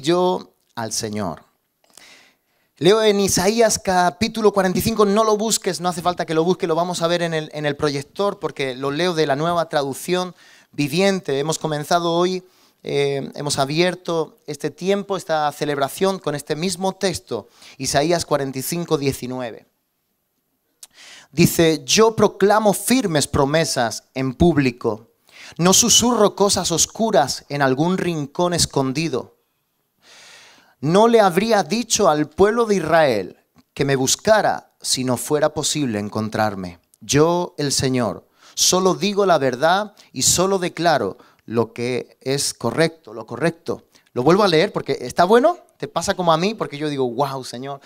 yo al Señor. Leo en Isaías capítulo 45, no lo busques, no hace falta que lo busques, lo vamos a ver en el, proyector porque lo leo de la nueva traducción viviente. Hemos comenzado hoy, eh, hemos abierto este tiempo, esta celebración con este mismo texto, Isaías 45, 19. Dice, yo proclamo firmes promesas en público, no susurro cosas oscuras en algún rincón escondido no le habría dicho al pueblo de Israel que me buscara si no fuera posible encontrarme. Yo, el Señor, solo digo la verdad y solo declaro lo que es correcto, lo correcto. Lo vuelvo a leer porque está bueno, te pasa como a mí, porque yo digo, wow, Señor.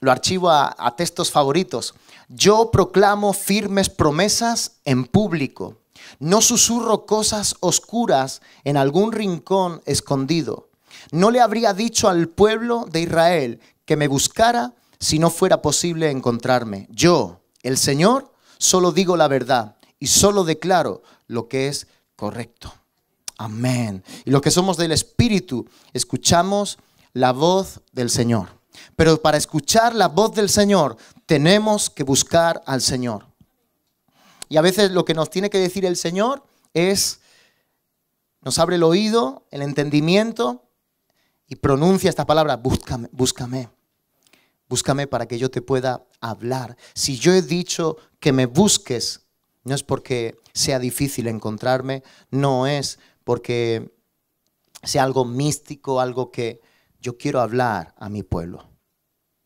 Lo archivo a, a textos favoritos. Yo proclamo firmes promesas en público. No susurro cosas oscuras en algún rincón escondido no le habría dicho al pueblo de Israel que me buscara si no fuera posible encontrarme. Yo, el Señor, solo digo la verdad y solo declaro lo que es correcto. Amén. Y los que somos del Espíritu, escuchamos la voz del Señor. Pero para escuchar la voz del Señor, tenemos que buscar al Señor. Y a veces lo que nos tiene que decir el Señor es, nos abre el oído, el entendimiento, y pronuncia esta palabra, búscame, búscame. Búscame para que yo te pueda hablar. Si yo he dicho que me busques, no es porque sea difícil encontrarme, no es porque sea algo místico, algo que yo quiero hablar a mi pueblo.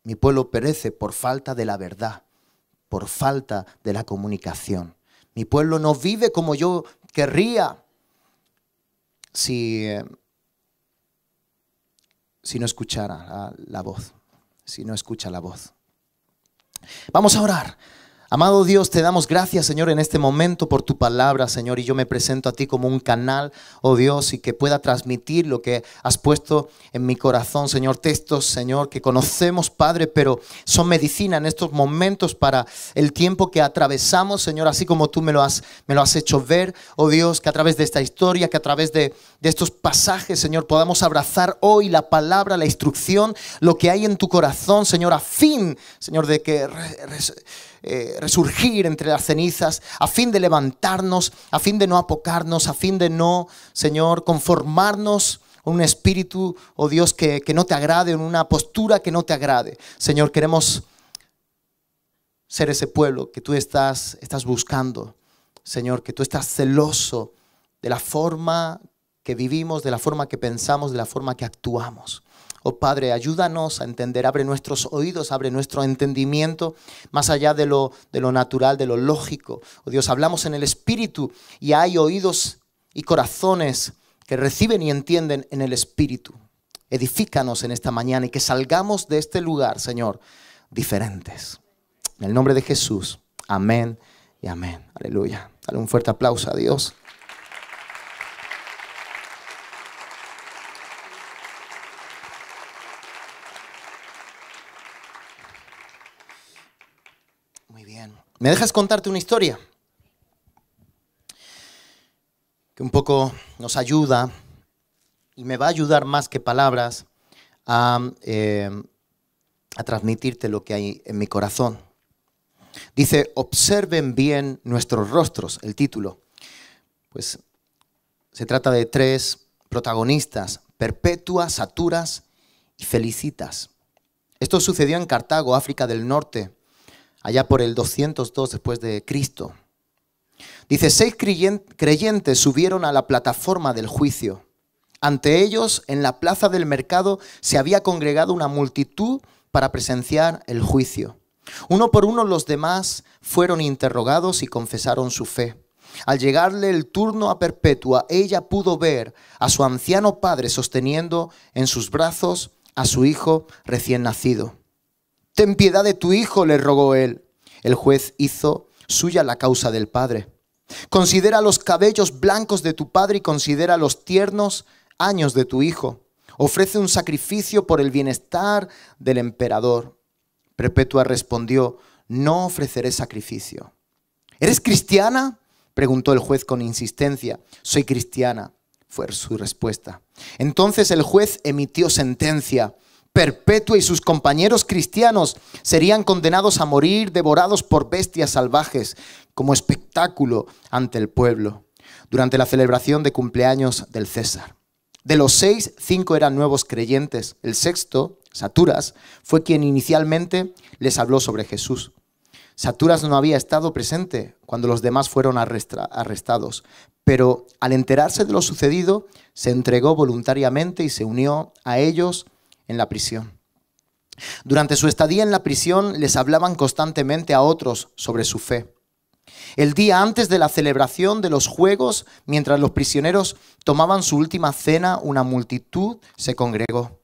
Mi pueblo perece por falta de la verdad, por falta de la comunicación. Mi pueblo no vive como yo querría. Si eh, si no escuchara la, voz, si no escucha la voz. Vamos a orar. Amado Dios, te damos gracias, Señor, en este momento por tu palabra, Señor, y yo me presento a ti como un canal, oh Dios, y que pueda transmitir lo que has puesto en mi corazón, Señor, textos, Señor, que conocemos, Padre, pero son medicina en estos momentos para el tiempo que atravesamos, Señor, así como tú me lo has, me lo has hecho ver, oh Dios, que a través de esta historia, que a través de, estos pasajes, Señor, podamos abrazar hoy la palabra, la instrucción, lo que hay en tu corazón, Señor, a fin, Señor, de que... Eh, resurgir entre las cenizas, a fin de levantarnos, a fin de no apocarnos, a fin de no, Señor, conformarnos un espíritu, o oh Dios, que, que no te agrade, en una postura que no te agrade. Señor, queremos ser ese pueblo que tú estás, estás buscando, Señor, que tú estás celoso de la forma que vivimos, de la forma que pensamos, de la forma que actuamos. Oh Padre, ayúdanos a entender, abre nuestros oídos, abre nuestro entendimiento, más allá de lo, natural, de lo lógico. Oh Dios, hablamos en el Espíritu y hay oídos y corazones que reciben y entienden en el Espíritu. Edifícanos en esta mañana y que salgamos de este lugar, Señor, diferentes. En el nombre de Jesús. Amén y amén. Aleluya. Dale un fuerte aplauso a Dios. ¿Me dejas contarte una historia? Que un poco nos ayuda y me va a ayudar más que palabras eh, a, transmitirte lo que hay en mi corazón. Dice, observen bien nuestros rostros, el título. Pues se trata de tres protagonistas, Perpetua, Saturas y Felicitas. Esto sucedió en Cartago, África del Norte, allá por el 202 después de Cristo. Dice, seis creyentes subieron a la plataforma del juicio. Ante ellos, en la plaza del mercado, se había congregado una multitud para presenciar el juicio. Uno por uno los demás fueron interrogados y confesaron su fe. Al llegarle el turno a Perpetua, ella pudo ver a su anciano padre sosteniendo en sus brazos a su hijo recién nacido. Ten piedad de tu hijo, le rogó él. El juez hizo suya la causa del padre. Considera los cabellos blancos de tu padre y considera los tiernos años de tu hijo. Ofrece un sacrificio por el bienestar del emperador. Perpetua respondió, no ofreceré sacrificio. ¿Eres cristiana? preguntó el juez con insistencia. Soy cristiana, fue su respuesta. Entonces el juez emitió sentencia Perpetua y sus compañeros cristianos serían condenados a morir devorados por bestias salvajes como espectáculo ante el pueblo durante la celebración de cumpleaños del César. De los seis, cinco eran nuevos creyentes. El sexto, Saturas, fue quien inicialmente les habló sobre Jesús. Saturas no había estado presente cuando los demás fueron arrestados, pero al enterarse de lo sucedido, se entregó voluntariamente y se unió a ellos en la prisión. Durante su estadía en la prisión les hablaban constantemente a otros sobre su fe. El día antes de la celebración de los juegos, mientras los prisioneros tomaban su última cena, una multitud se congregó.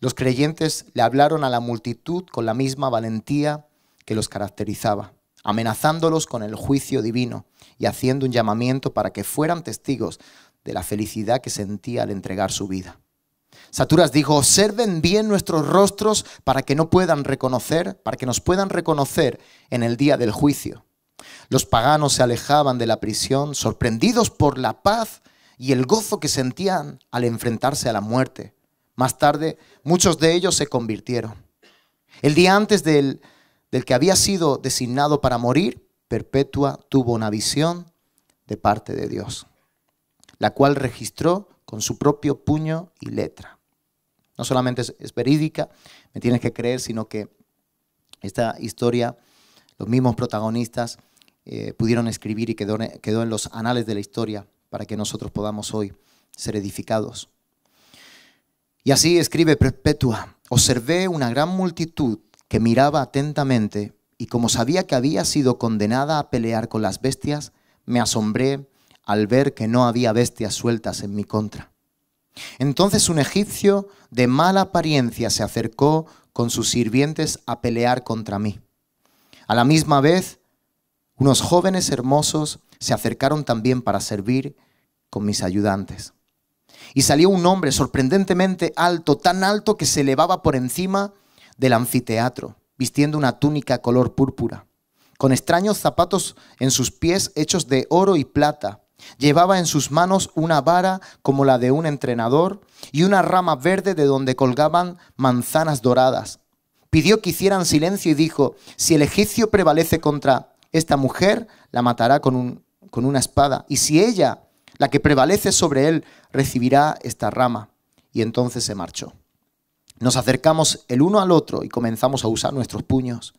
Los creyentes le hablaron a la multitud con la misma valentía que los caracterizaba, amenazándolos con el juicio divino y haciendo un llamamiento para que fueran testigos de la felicidad que sentía al entregar su vida. Saturas dijo, observen bien nuestros rostros para que no puedan reconocer, para que nos puedan reconocer en el día del juicio. Los paganos se alejaban de la prisión, sorprendidos por la paz y el gozo que sentían al enfrentarse a la muerte. Más tarde, muchos de ellos se convirtieron. El día antes del, del que había sido designado para morir, Perpetua tuvo una visión de parte de Dios, la cual registró con su propio puño y letra. No solamente es, verídica, me tienes que creer, sino que esta historia, los mismos protagonistas eh, pudieron escribir y quedó en los anales de la historia para que nosotros podamos hoy ser edificados. Y así escribe Perpetua, observé una gran multitud que miraba atentamente y como sabía que había sido condenada a pelear con las bestias, me asombré al ver que no había bestias sueltas en mi contra. Entonces un egipcio de mala apariencia se acercó con sus sirvientes a pelear contra mí. A la misma vez, unos jóvenes hermosos se acercaron también para servir con mis ayudantes. Y salió un hombre sorprendentemente alto, tan alto que se elevaba por encima del anfiteatro, vistiendo una túnica color púrpura, con extraños zapatos en sus pies hechos de oro y plata Llevaba en sus manos una vara como la de un entrenador y una rama verde de donde colgaban manzanas doradas. Pidió que hicieran silencio y dijo, si el egipcio prevalece contra esta mujer, la matará con, una espada, y si ella, la que prevalece sobre él, recibirá esta rama. Y entonces se marchó. Nos acercamos el uno al otro y comenzamos a usar nuestros puños.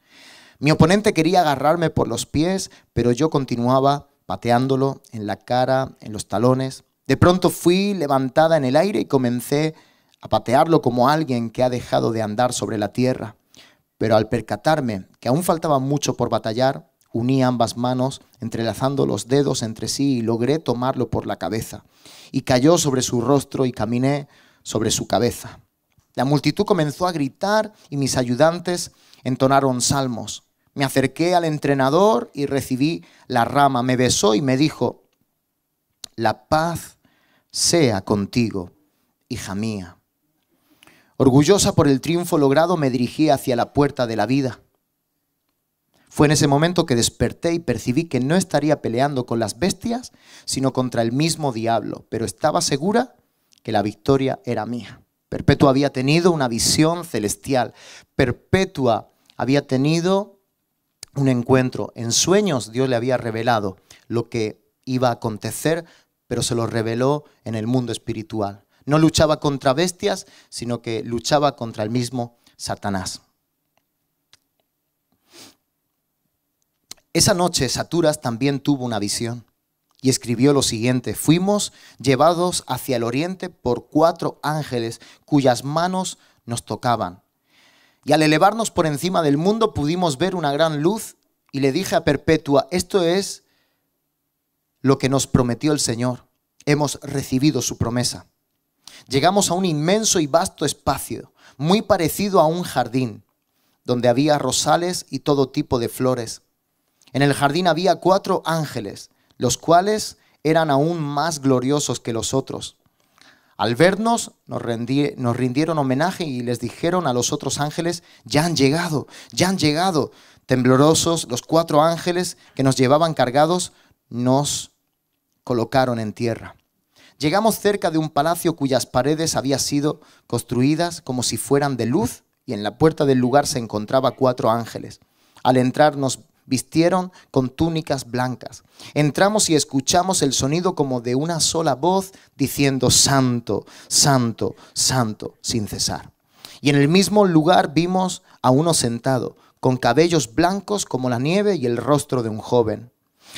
Mi oponente quería agarrarme por los pies, pero yo continuaba pateándolo en la cara, en los talones. De pronto fui levantada en el aire y comencé a patearlo como alguien que ha dejado de andar sobre la tierra. Pero al percatarme que aún faltaba mucho por batallar, uní ambas manos, entrelazando los dedos entre sí y logré tomarlo por la cabeza. Y cayó sobre su rostro y caminé sobre su cabeza. La multitud comenzó a gritar y mis ayudantes entonaron salmos. Me acerqué al entrenador y recibí la rama. Me besó y me dijo, la paz sea contigo, hija mía. Orgullosa por el triunfo logrado, me dirigí hacia la puerta de la vida. Fue en ese momento que desperté y percibí que no estaría peleando con las bestias, sino contra el mismo diablo, pero estaba segura que la victoria era mía. Perpetua había tenido una visión celestial, Perpetua había tenido un encuentro. En sueños Dios le había revelado lo que iba a acontecer, pero se lo reveló en el mundo espiritual. No luchaba contra bestias, sino que luchaba contra el mismo Satanás. Esa noche Saturas también tuvo una visión y escribió lo siguiente, fuimos llevados hacia el oriente por cuatro ángeles cuyas manos nos tocaban y al elevarnos por encima del mundo pudimos ver una gran luz y le dije a Perpetua, esto es lo que nos prometió el Señor. Hemos recibido su promesa. Llegamos a un inmenso y vasto espacio, muy parecido a un jardín, donde había rosales y todo tipo de flores. En el jardín había cuatro ángeles, los cuales eran aún más gloriosos que los otros. Al vernos, nos, rindieron homenaje y les dijeron a los otros ángeles, ya han llegado, ya han llegado. Temblorosos, los cuatro ángeles que nos llevaban cargados nos colocaron en tierra. Llegamos cerca de un palacio cuyas paredes habían sido construidas como si fueran de luz y en la puerta del lugar se encontraba cuatro ángeles. Al entrar nos vistieron con túnicas blancas. Entramos y escuchamos el sonido como de una sola voz diciendo, Santo, Santo, Santo, sin cesar. Y en el mismo lugar vimos a uno sentado, con cabellos blancos como la nieve y el rostro de un joven.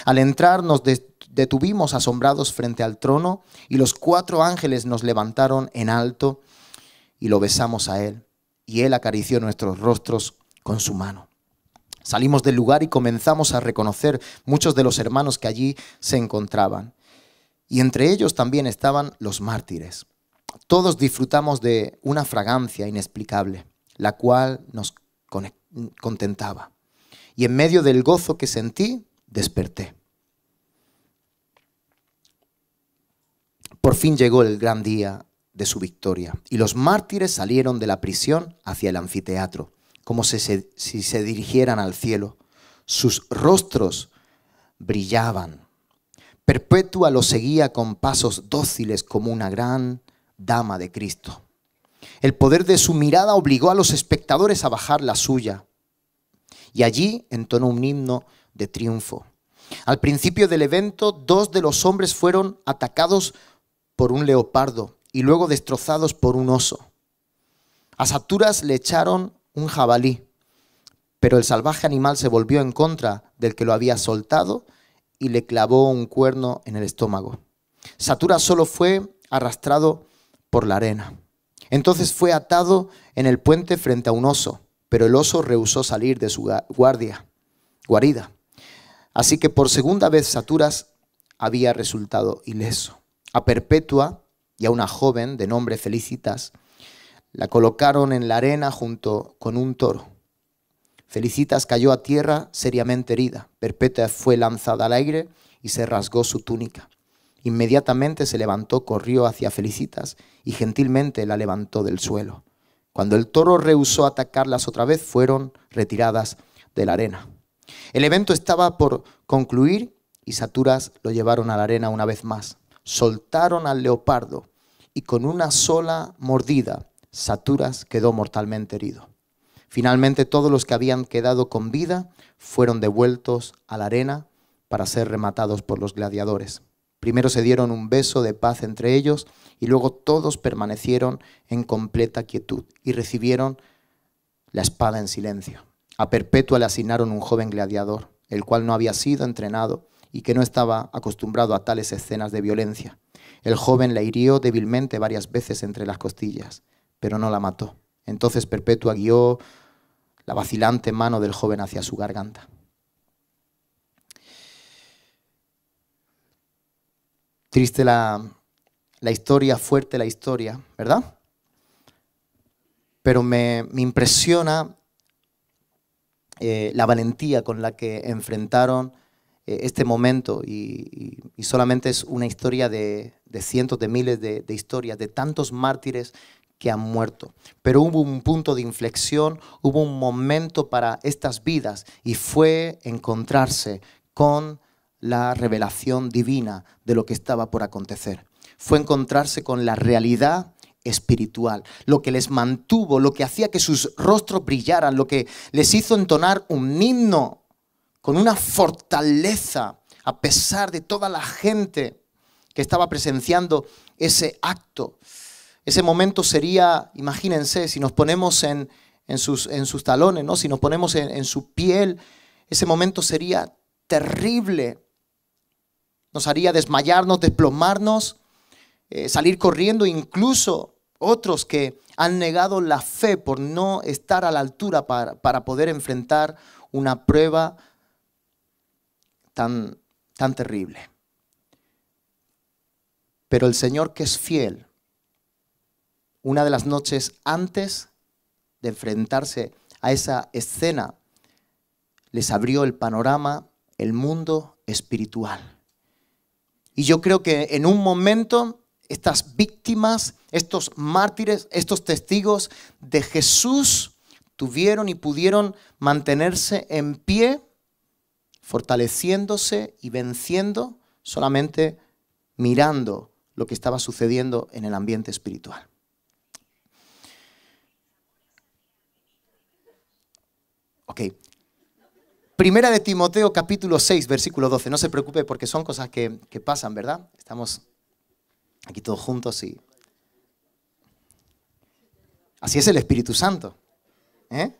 Al entrar nos detuvimos asombrados frente al trono y los cuatro ángeles nos levantaron en alto y lo besamos a él. Y él acarició nuestros rostros con su mano. Salimos del lugar y comenzamos a reconocer muchos de los hermanos que allí se encontraban. Y entre ellos también estaban los mártires. Todos disfrutamos de una fragancia inexplicable, la cual nos contentaba. Y en medio del gozo que sentí, desperté. Por fin llegó el gran día de su victoria, y los mártires salieron de la prisión hacia el anfiteatro como si se, dirigieran al cielo. Sus rostros brillaban. Perpetua lo seguía con pasos dóciles como una gran dama de Cristo. El poder de su mirada obligó a los espectadores a bajar la suya. Y allí entonó un himno de triunfo. Al principio del evento, dos de los hombres fueron atacados por un leopardo y luego destrozados por un oso. A Saturas le echaron un jabalí, pero el salvaje animal se volvió en contra del que lo había soltado y le clavó un cuerno en el estómago. Saturas solo fue arrastrado por la arena. Entonces fue atado en el puente frente a un oso, pero el oso rehusó salir de su guardia, guarida. Así que por segunda vez Saturas había resultado ileso. A Perpetua y a una joven de nombre Felicitas la colocaron en la arena junto con un toro. Felicitas cayó a tierra seriamente herida. Perpetua fue lanzada al aire y se rasgó su túnica. Inmediatamente se levantó, corrió hacia Felicitas y gentilmente la levantó del suelo. Cuando el toro rehusó atacarlas otra vez, fueron retiradas de la arena. El evento estaba por concluir y Saturas lo llevaron a la arena una vez más. Soltaron al leopardo y con una sola mordida Saturas quedó mortalmente herido. Finalmente todos los que habían quedado con vida fueron devueltos a la arena para ser rematados por los gladiadores. Primero se dieron un beso de paz entre ellos y luego todos permanecieron en completa quietud y recibieron la espada en silencio. A Perpetua le asignaron un joven gladiador, el cual no había sido entrenado y que no estaba acostumbrado a tales escenas de violencia. El joven le hirió débilmente varias veces entre las costillas pero no la mató. Entonces Perpetua guió la vacilante mano del joven hacia su garganta. Triste la, historia, fuerte la historia, ¿verdad? Pero me, impresiona eh, la valentía con la que enfrentaron eh, este momento y, solamente es una historia de, cientos de miles de, de historias, de tantos mártires que han muerto. Pero hubo un punto de inflexión, hubo un momento para estas vidas y fue encontrarse con la revelación divina de lo que estaba por acontecer. Fue encontrarse con la realidad espiritual, lo que les mantuvo, lo que hacía que sus rostros brillaran, lo que les hizo entonar un himno con una fortaleza a pesar de toda la gente que estaba presenciando ese acto. Ese momento sería, imagínense, si nos ponemos en, sus, en sus, talones, ¿no? si nos ponemos en, su piel, ese momento sería terrible. Nos haría desmayarnos, desplomarnos, eh, salir corriendo, incluso otros que han negado la fe por no estar a la altura para, poder enfrentar una prueba tan, tan terrible. Pero el Señor que es fiel una de las noches antes de enfrentarse a esa escena, les abrió el panorama, el mundo espiritual. Y yo creo que en un momento estas víctimas, estos mártires, estos testigos de Jesús tuvieron y pudieron mantenerse en pie, fortaleciéndose y venciendo solamente mirando lo que estaba sucediendo en el ambiente espiritual. Primera de Timoteo capítulo 6, versículo 12. No se preocupe porque son cosas que, pasan, ¿verdad? Estamos aquí todos juntos y... Así es el Espíritu Santo. ¿eh?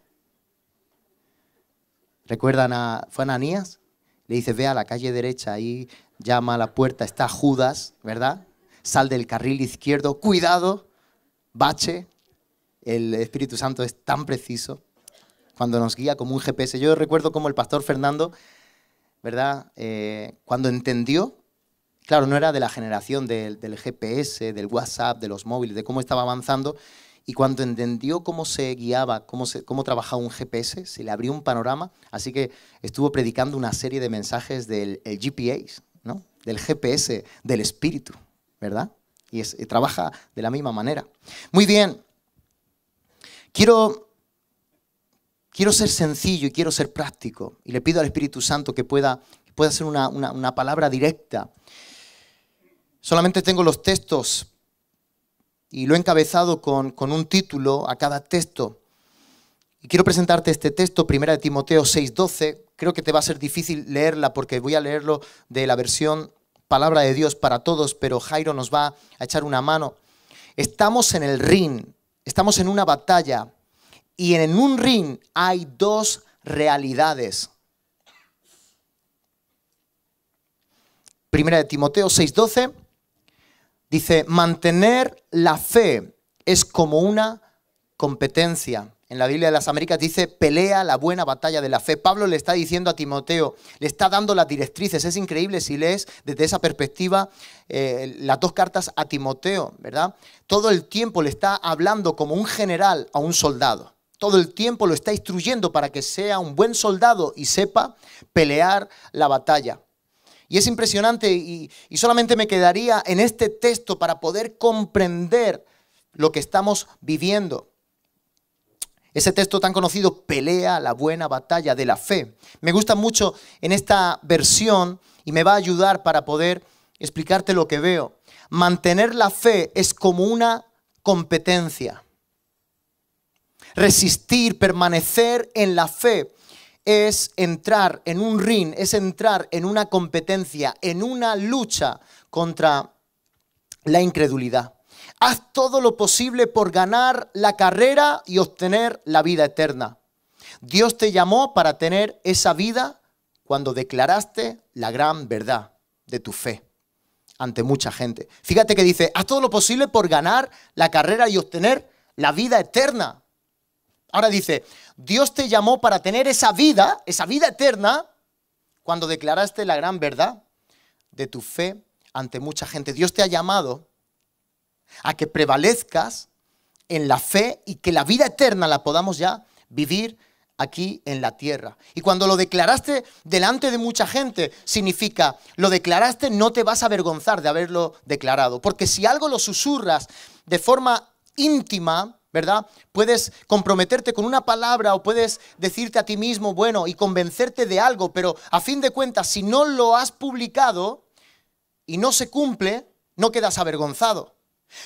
¿Recuerdan a... ¿Fue Ananías? Le dice, ve a la calle derecha, ahí llama a la puerta, está Judas, ¿verdad? Sal del carril izquierdo, cuidado, bache. El Espíritu Santo es tan preciso cuando nos guía como un GPS. Yo recuerdo como el pastor Fernando, ¿verdad? Eh, cuando entendió, claro, no era de la generación del, GPS, del WhatsApp, de los móviles, de cómo estaba avanzando, y cuando entendió cómo se guiaba, cómo, cómo trabajaba un GPS, se le abrió un panorama. Así que estuvo predicando una serie de mensajes del GPS, ¿no? del GPS, del espíritu, ¿verdad? y trabaja de la misma manera. Muy bien. Quiero Quiero ser sencillo y quiero ser práctico. Y le pido al Espíritu Santo que pueda, pueda hacer una, palabra directa. Solamente tengo los textos y lo he encabezado con, un título a cada texto. Y quiero presentarte este texto, Primera de Timoteo 6:12. Creo que te va a ser difícil leerla porque voy a leerlo de la versión Palabra de Dios para todos, pero Jairo nos va a echar una mano. Estamos en el ring, estamos en una batalla. Y en un ring hay dos realidades. Primera de Timoteo 6:12 dice, mantener la fe es como una competencia. En la Biblia de las Américas dice, pelea la buena batalla de la fe. Pablo le está diciendo a Timoteo, le está dando las directrices. Es increíble si lees desde esa perspectiva eh, las dos cartas a Timoteo, ¿verdad? Todo el tiempo le está hablando como un general a un soldado todo el tiempo lo está instruyendo para que sea un buen soldado y sepa pelear la batalla. Y es impresionante y, solamente me quedaría en este texto para poder comprender lo que estamos viviendo. Ese texto tan conocido, Pelea la buena batalla de la fe. Me gusta mucho en esta versión y me va a ayudar para poder explicarte lo que veo. Mantener la fe es como una competencia resistir, permanecer en la fe, es entrar en un ring, es entrar en una competencia, en una lucha contra la incredulidad. Haz todo lo posible por ganar la carrera y obtener la vida eterna. Dios te llamó para tener esa vida cuando declaraste la gran verdad de tu fe ante mucha gente. Fíjate que dice, haz todo lo posible por ganar la carrera y obtener la vida eterna. Ahora dice, Dios te llamó para tener esa vida, esa vida eterna, cuando declaraste la gran verdad de tu fe ante mucha gente. Dios te ha llamado a que prevalezcas en la fe y que la vida eterna la podamos ya vivir aquí en la tierra. Y cuando lo declaraste delante de mucha gente, significa, lo declaraste, no te vas a avergonzar de haberlo declarado. Porque si algo lo susurras de forma íntima, ¿verdad? Puedes comprometerte con una palabra o puedes decirte a ti mismo, bueno, y convencerte de algo, pero a fin de cuentas, si no lo has publicado y no se cumple, no quedas avergonzado.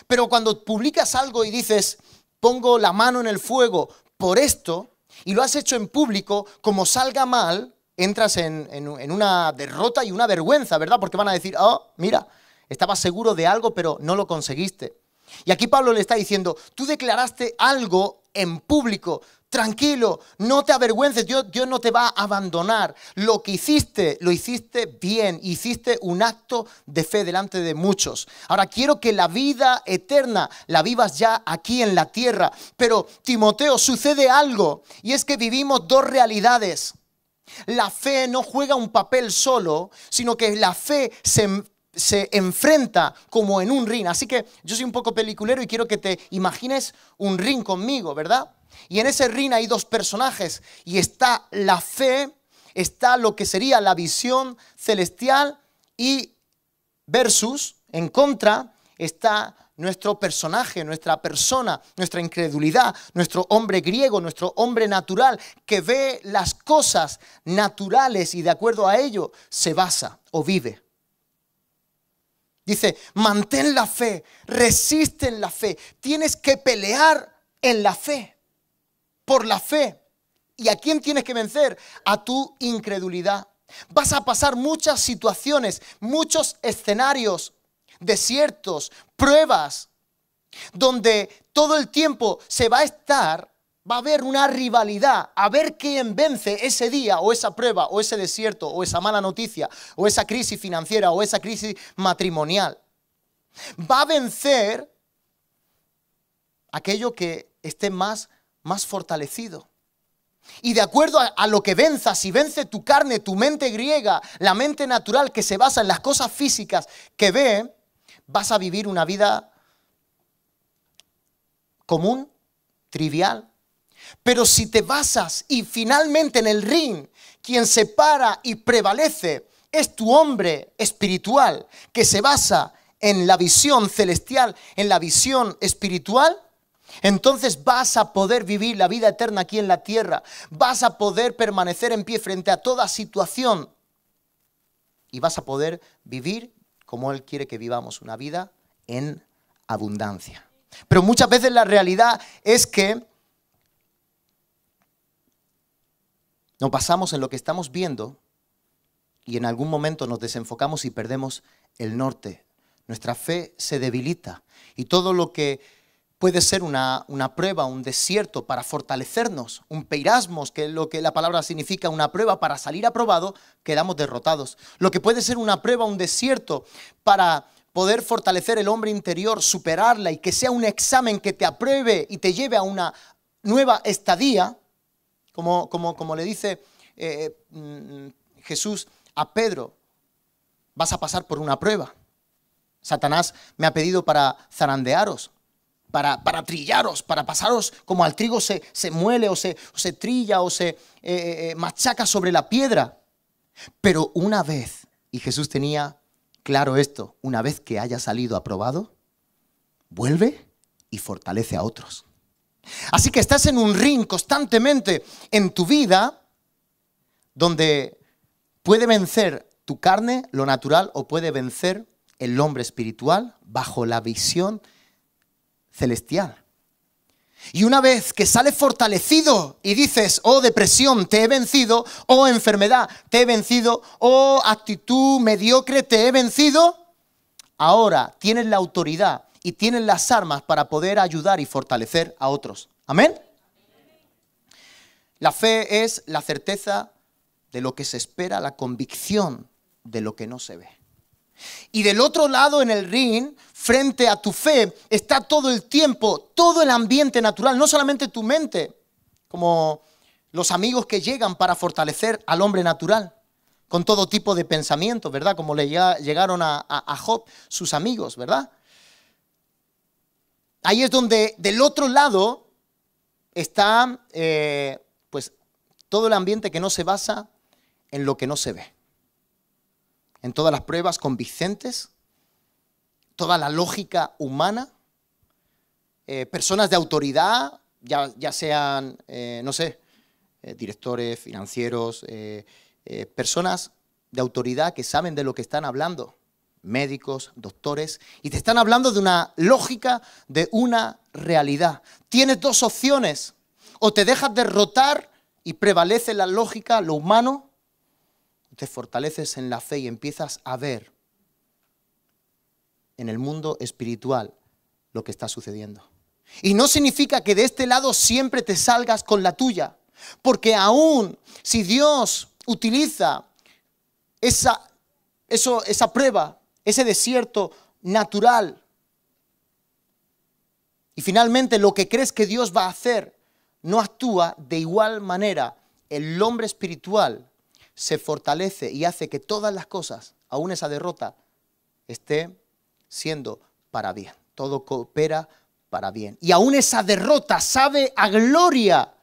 Pero cuando publicas algo y dices, pongo la mano en el fuego por esto, y lo has hecho en público, como salga mal, entras en, una derrota y una vergüenza, ¿verdad? Porque van a decir, oh, mira, estaba seguro de algo, pero no lo conseguiste. Y aquí Pablo le está diciendo, tú declaraste algo en público, tranquilo, no te avergüences, Dios, no te va a abandonar. Lo que hiciste, lo hiciste bien, hiciste un acto de fe delante de muchos. Ahora quiero que la vida eterna la vivas ya aquí en la tierra. Pero Timoteo, sucede algo y es que vivimos dos realidades. La fe no juega un papel solo, sino que la fe se se enfrenta como en un ring. Así que yo soy un poco peliculero y quiero que te imagines un ring conmigo, ¿verdad? Y en ese ring hay dos personajes y está la fe, está lo que sería la visión celestial y versus, en contra, está nuestro personaje, nuestra persona, nuestra incredulidad, nuestro hombre griego, nuestro hombre natural, que ve las cosas naturales y de acuerdo a ello se basa o vive. Dice, mantén la fe, resiste en la fe. Tienes que pelear en la fe, por la fe. ¿Y a quién tienes que vencer? A tu incredulidad. Vas a pasar muchas situaciones, muchos escenarios, desiertos, pruebas, donde todo el tiempo se va a estar va a haber una rivalidad a ver quién vence ese día o esa prueba o ese desierto o esa mala noticia o esa crisis financiera o esa crisis matrimonial. Va a vencer aquello que esté más, más fortalecido. Y de acuerdo a, a, lo que venza, si vence tu carne, tu mente griega, la mente natural que se basa en las cosas físicas que ve, vas a vivir una vida común, trivial, pero si te basas y finalmente en el ring, quien se para y prevalece es tu hombre espiritual que se basa en la visión celestial, en la visión espiritual, entonces vas a poder vivir la vida eterna aquí en la tierra, vas a poder permanecer en pie frente a toda situación y vas a poder vivir como Él quiere que vivamos, una vida en abundancia. Pero muchas veces la realidad es que Nos basamos en lo que estamos viendo y en algún momento nos desenfocamos y perdemos el norte. Nuestra fe se debilita y todo lo que puede ser una, prueba, un desierto para fortalecernos, un peirasmos, que es lo que la palabra significa, una prueba para salir aprobado, quedamos derrotados. Lo que puede ser una prueba, un desierto para poder fortalecer el hombre interior, superarla y que sea un examen que te apruebe y te lleve a una nueva estadía, como, le dice eh, mm, Jesús a Pedro, vas a pasar por una prueba. Satanás me ha pedido para zarandearos, para, trillaros, para pasaros como al trigo se, muele o se, trilla o se eh, eh, machaca sobre la piedra. Pero una vez, y Jesús tenía claro esto, una vez que haya salido aprobado, vuelve y fortalece a otros. Así que estás en un ring constantemente en tu vida donde puede vencer tu carne, lo natural, o puede vencer el hombre espiritual bajo la visión celestial. Y una vez que sale fortalecido y dices, oh depresión, te he vencido, oh enfermedad, te he vencido, oh actitud mediocre, te he vencido, ahora tienes la autoridad y tienen las armas para poder ayudar y fortalecer a otros. Amén. La fe es la certeza de lo que se espera, la convicción de lo que no se ve. Y del otro lado, en el ring, frente a tu fe, está todo el tiempo, todo el ambiente natural, no solamente tu mente, como los amigos que llegan para fortalecer al hombre natural, con todo tipo de pensamientos, ¿verdad? Como le llegaron a, a Job sus amigos, ¿verdad? Ahí es donde del otro lado está eh, pues todo el ambiente que no se basa en lo que no se ve. En todas las pruebas convincentes, toda la lógica humana, eh, personas de autoridad, ya, sean, eh, no sé, directores financieros, personas de autoridad que saben de lo que están hablando médicos, doctores, y te están hablando de una lógica, de una realidad. Tienes dos opciones, o te dejas derrotar y prevalece la lógica, lo humano, te fortaleces en la fe y empiezas a ver en el mundo espiritual lo que está sucediendo. Y no significa que de este lado siempre te salgas con la tuya, porque aún si Dios utiliza esa, esa prueba ese desierto natural. Y finalmente lo que crees que Dios va a hacer no actúa de igual manera. El hombre espiritual se fortalece y hace que todas las cosas, aún esa derrota, esté siendo para bien. Todo coopera para bien. Y aún esa derrota sabe a gloria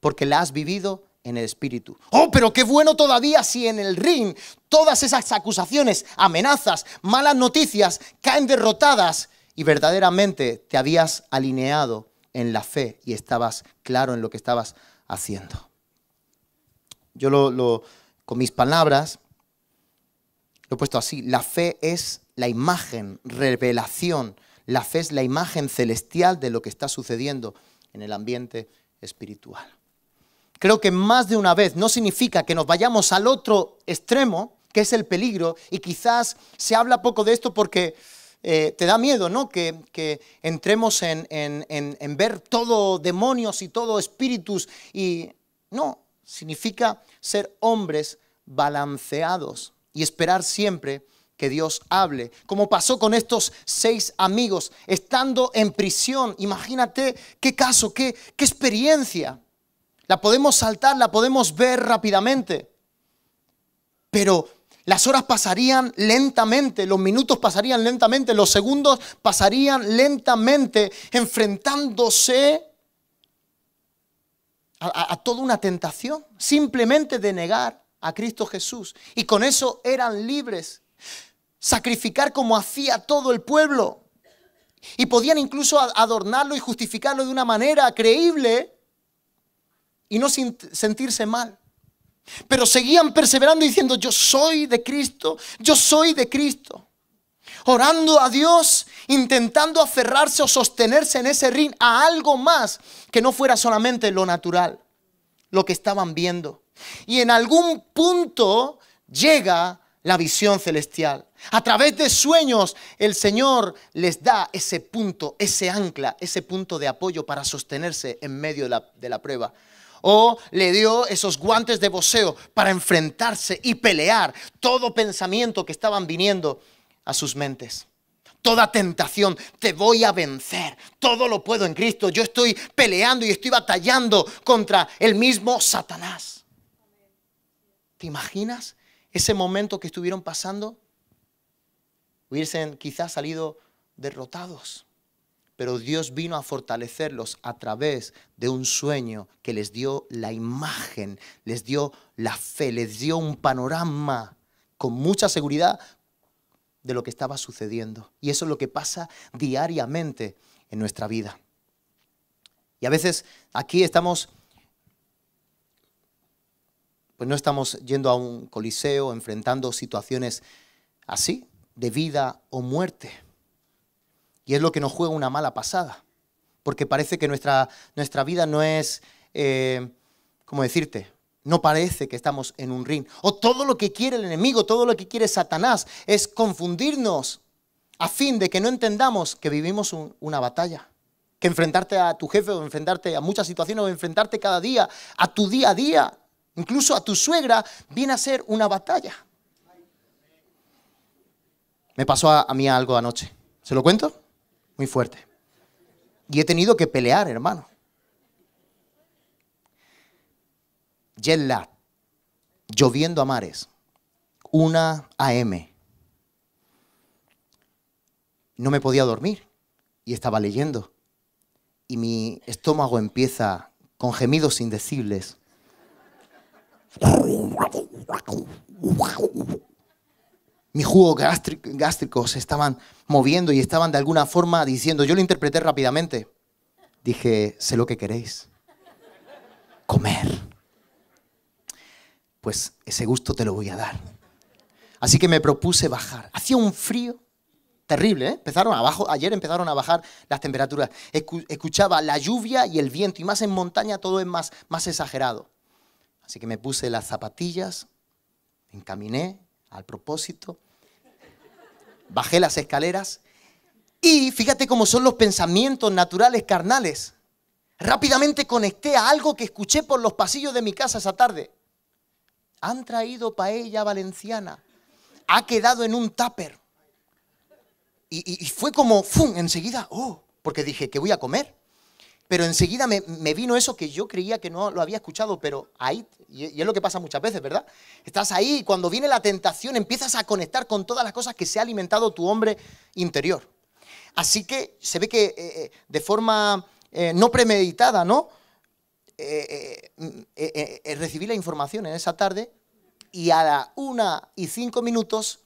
porque la has vivido en el espíritu. Oh, pero qué bueno todavía si en el ring todas esas acusaciones, amenazas, malas noticias caen derrotadas y verdaderamente te habías alineado en la fe y estabas claro en lo que estabas haciendo. Yo lo, con mis palabras lo he puesto así. La fe es la imagen, revelación. La fe es la imagen celestial de lo que está sucediendo en el ambiente espiritual creo que más de una vez, no significa que nos vayamos al otro extremo, que es el peligro, y quizás se habla poco de esto porque eh, te da miedo, ¿no? Que, entremos en, ver todo demonios y todo espíritus, y no, significa ser hombres balanceados y esperar siempre que Dios hable, como pasó con estos seis amigos, estando en prisión, imagínate qué caso, qué, qué experiencia la podemos saltar, la podemos ver rápidamente. Pero las horas pasarían lentamente, los minutos pasarían lentamente, los segundos pasarían lentamente, enfrentándose a, toda una tentación, simplemente de negar a Cristo Jesús. Y con eso eran libres, sacrificar como hacía todo el pueblo. Y podían incluso adornarlo y justificarlo de una manera creíble y no sentirse mal. Pero seguían perseverando diciendo, yo soy de Cristo, yo soy de Cristo. Orando a Dios, intentando aferrarse o sostenerse en ese ring a algo más que no fuera solamente lo natural, lo que estaban viendo. Y en algún punto llega la visión celestial. A través de sueños el Señor les da ese punto, ese ancla, ese punto de apoyo para sostenerse en medio de la, de la prueba o le dio esos guantes de boxeo para enfrentarse y pelear todo pensamiento que estaban viniendo a sus mentes toda tentación, te voy a vencer. Todo lo puedo en Cristo. Yo estoy peleando y estoy batallando contra el mismo Satanás. ¿Te imaginas ese momento que estuvieron pasando? Hubiesen quizás salido derrotados pero Dios vino a fortalecerlos a través de un sueño que les dio la imagen, les dio la fe, les dio un panorama con mucha seguridad de lo que estaba sucediendo. Y eso es lo que pasa diariamente en nuestra vida. Y a veces aquí estamos, pues no estamos yendo a un coliseo enfrentando situaciones así, de vida o muerte y es lo que nos juega una mala pasada, porque parece que nuestra, nuestra vida no es, eh, ¿cómo decirte? No parece que estamos en un ring. O todo lo que quiere el enemigo, todo lo que quiere Satanás es confundirnos a fin de que no entendamos que vivimos una batalla. Que enfrentarte a tu jefe o enfrentarte a muchas situaciones o enfrentarte cada día, a tu día a día, incluso a tu suegra, viene a ser una batalla. Me pasó a mí algo anoche. ¿Se lo cuento? muy fuerte. Y he tenido que pelear, hermano. Yella, lloviendo a mares, Una AM. No me podía dormir y estaba leyendo. Y mi estómago empieza con gemidos indecibles. Mi jugo gástricos se estaban moviendo y estaban de alguna forma diciendo, yo lo interpreté rápidamente. Dije, sé lo que queréis. Comer. Pues ese gusto te lo voy a dar. Así que me propuse bajar. Hacía un frío terrible, ¿eh? Empezaron abajo, ayer empezaron a bajar las temperaturas. Escuchaba la lluvia y el viento, y más en montaña todo es más, más exagerado. Así que me puse las zapatillas, encaminé al propósito, Bajé las escaleras y fíjate cómo son los pensamientos naturales carnales. Rápidamente conecté a algo que escuché por los pasillos de mi casa esa tarde. Han traído paella valenciana. Ha quedado en un tupper. Y, fue como, ¡fum! Enseguida, ¡oh! Porque dije, que voy a comer? Pero enseguida me, me, vino eso que yo creía que no lo había escuchado, pero ahí y, es lo que pasa muchas veces, ¿verdad? Estás ahí y cuando viene la tentación empiezas a conectar con todas las cosas que se ha alimentado tu hombre interior. Así que se ve que eh, eh, de forma eh, no premeditada, ¿no? Mm, recibí la información en esa tarde y a la una y cinco minutos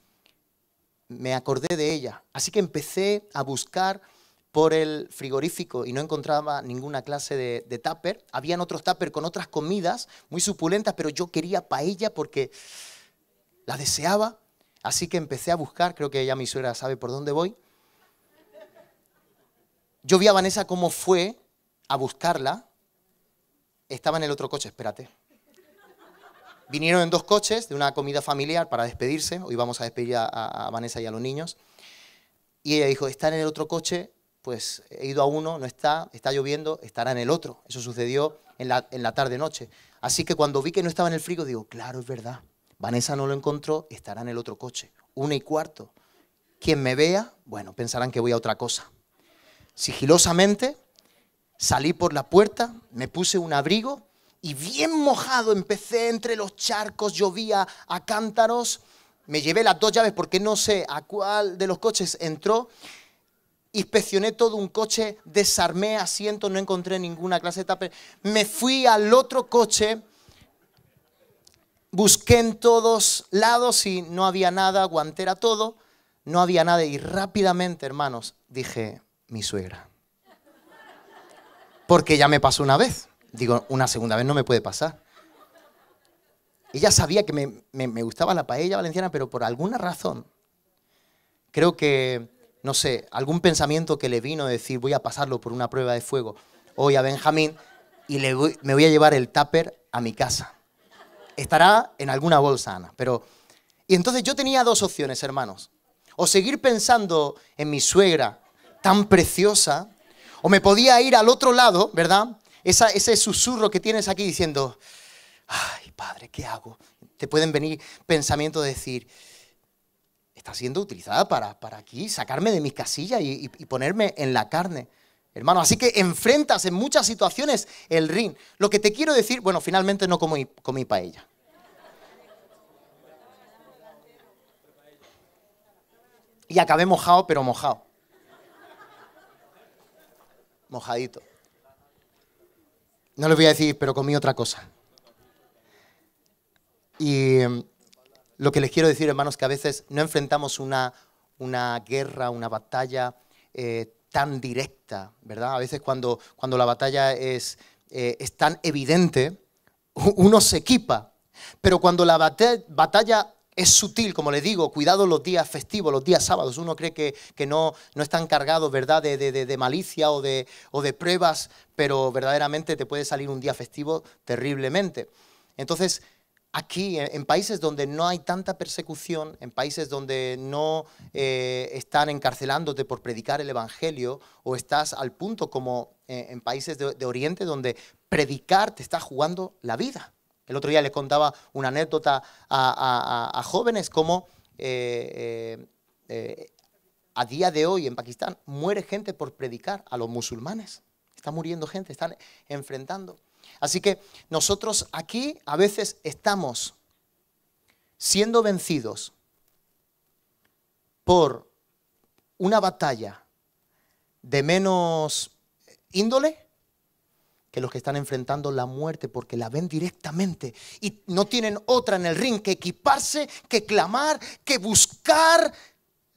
me acordé de ella. Así que empecé a buscar por el frigorífico y no encontraba ninguna clase de, de tupper. Habían otros tupper con otras comidas muy suculentas, pero yo quería paella porque la deseaba. Así que empecé a buscar, creo que ella mi suegra sabe por dónde voy. Yo vi a Vanessa cómo fue a buscarla. Estaba en el otro coche, espérate. Vinieron en dos coches de una comida familiar para despedirse. Hoy vamos a despedir a, a Vanessa y a los niños. Y ella dijo, está en el otro coche, pues he ido a uno, no está, está lloviendo, estará en el otro. Eso sucedió en la, en tarde-noche. Así que cuando vi que no estaba en el frigo, digo, claro, es verdad, Vanessa no lo encontró, estará en el otro coche. Una y cuarto. Quien me vea, bueno, pensarán que voy a otra cosa. Sigilosamente salí por la puerta, me puse un abrigo y bien mojado empecé entre los charcos, llovía a cántaros. Me llevé las dos llaves porque no sé a cuál de los coches entró inspeccioné todo un coche, desarmé asientos, no encontré ninguna clase de Me fui al otro coche, busqué en todos lados y no había nada, guantera todo, no había nada. Y rápidamente, hermanos, dije, mi suegra. Porque ya me pasó una vez. Digo, una segunda vez no me puede pasar. Ella sabía que me gustaba la paella valenciana, pero por alguna razón creo que no sé, algún pensamiento que le vino de decir voy a pasarlo por una prueba de fuego hoy a Benjamín y me voy a llevar el tupper a mi casa. Estará en alguna bolsa, Ana, pero... Y entonces yo tenía dos opciones, hermanos. O seguir pensando en mi suegra tan preciosa, o me podía ir al otro lado, ¿verdad? ese susurro que tienes aquí diciendo, ay, padre, ¿qué hago? Te pueden venir pensamientos de decir, siendo utilizada para, aquí, sacarme de mis casillas y, ponerme en la carne. Hermano, así que enfrentas en muchas situaciones el ring. Lo que te quiero decir, bueno, finalmente no comí, comí paella. Y acabé mojado, pero mojado. Mojadito. No les voy a decir, pero comí otra cosa. Y lo que les quiero decir, hermanos, que a veces no enfrentamos una, una guerra, una batalla eh, tan directa, ¿verdad? A veces cuando, cuando la batalla es, eh, es tan evidente, uno se equipa. Pero cuando la batalla es sutil, como les digo, cuidado los días festivos, los días sábados. Uno cree que, que no, no están cargados ¿verdad? De, de, de, malicia o de, o de pruebas, pero verdaderamente te puede salir un día festivo terriblemente. Entonces, aquí, en, países donde no hay tanta persecución, en países donde no eh, están encarcelándote por predicar el Evangelio, o estás al punto como eh, en países de, Oriente donde predicar te está jugando la vida. El otro día les contaba una anécdota a, jóvenes como eh, a día de hoy en Pakistán muere gente por predicar a los musulmanes. Está muriendo gente, están enfrentando. Así que nosotros aquí a veces estamos siendo vencidos por una batalla de menos índole que los que están enfrentando la muerte porque la ven directamente y no tienen otra en el ring que equiparse, que clamar, que buscar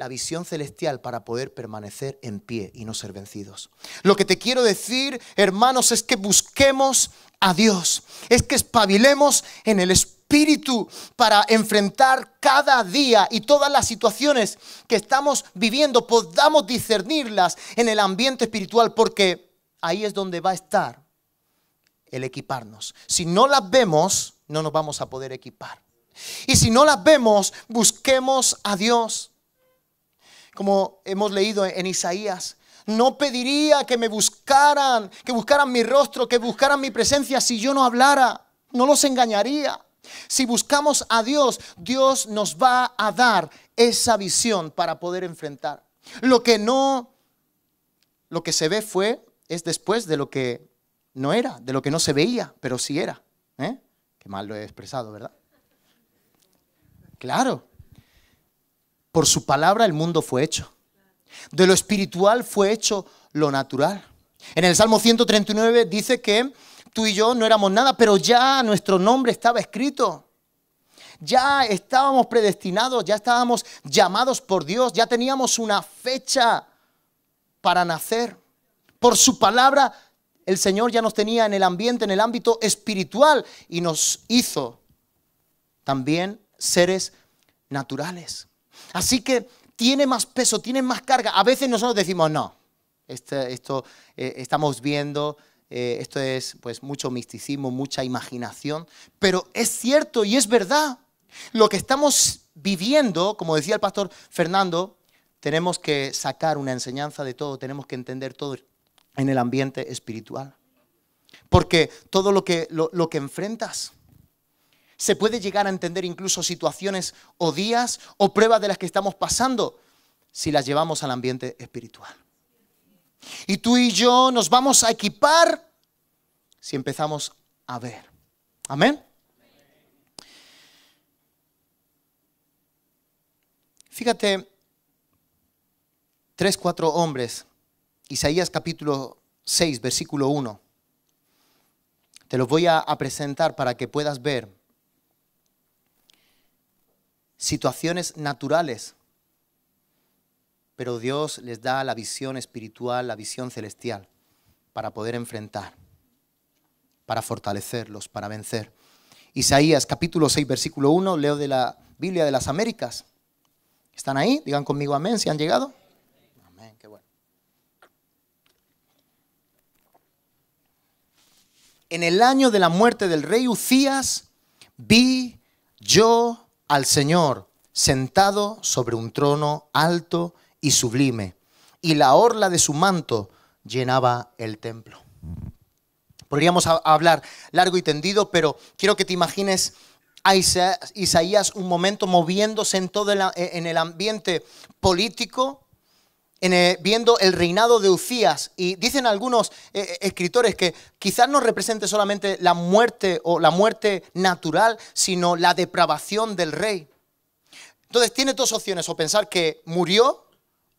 la visión celestial para poder permanecer en pie y no ser vencidos. Lo que te quiero decir, hermanos, es que busquemos a Dios, es que espabilemos en el Espíritu para enfrentar cada día y todas las situaciones que estamos viviendo, podamos discernirlas en el ambiente espiritual, porque ahí es donde va a estar el equiparnos. Si no las vemos, no nos vamos a poder equipar. Y si no las vemos, busquemos a Dios como hemos leído en Isaías. No pediría que me buscaran, que buscaran mi rostro, que buscaran mi presencia si yo no hablara. No los engañaría. Si buscamos a Dios, Dios nos va a dar esa visión para poder enfrentar. Lo que no, lo que se ve fue, es después de lo que no era, de lo que no se veía, pero sí era. ¿eh? Qué mal lo he expresado, ¿verdad? Claro, por su palabra el mundo fue hecho. De lo espiritual fue hecho lo natural. En el Salmo 139 dice que tú y yo no éramos nada, pero ya nuestro nombre estaba escrito. Ya estábamos predestinados, ya estábamos llamados por Dios, ya teníamos una fecha para nacer. Por su palabra, el Señor ya nos tenía en el ambiente, en el ámbito espiritual y nos hizo también seres naturales. Así que tiene más peso, tiene más carga. A veces nosotros decimos, no, este, esto, eh, estamos viendo, eh, esto es pues mucho misticismo, mucha imaginación, pero es cierto y es verdad. Lo que estamos viviendo, como decía el pastor Fernando, tenemos que sacar una enseñanza de todo, tenemos que entender todo en el ambiente espiritual. Porque todo lo que enfrentas, se puede llegar a entender incluso situaciones o días o pruebas de las que estamos pasando si las llevamos al ambiente espiritual. Y tú y yo nos vamos a equipar si empezamos a ver. Amén. Fíjate, tres, cuatro hombres, Isaías capítulo 6, versículo 1. Te los voy a, presentar para que puedas ver situaciones naturales, pero Dios les da la visión espiritual, la visión celestial, para poder enfrentar, para fortalecerlos, para vencer. Isaías capítulo 6, versículo 1, leo de la Biblia de las Américas. ¿Están ahí? Digan conmigo amén si han llegado. Amén, qué bueno. En el año de la muerte del rey Ucías, vi yo al Señor sentado sobre un trono alto y sublime, y la orla de su manto llenaba el templo. Podríamos hablar largo y tendido, pero quiero que te imagines a Isaías un momento moviéndose en todo el ambiente político, eh, viendo el reinado de Ucías. Y dicen algunos eh, eh, escritores que quizás no represente solamente la muerte o la muerte natural, sino la depravación del rey. Entonces tiene dos opciones, o pensar que murió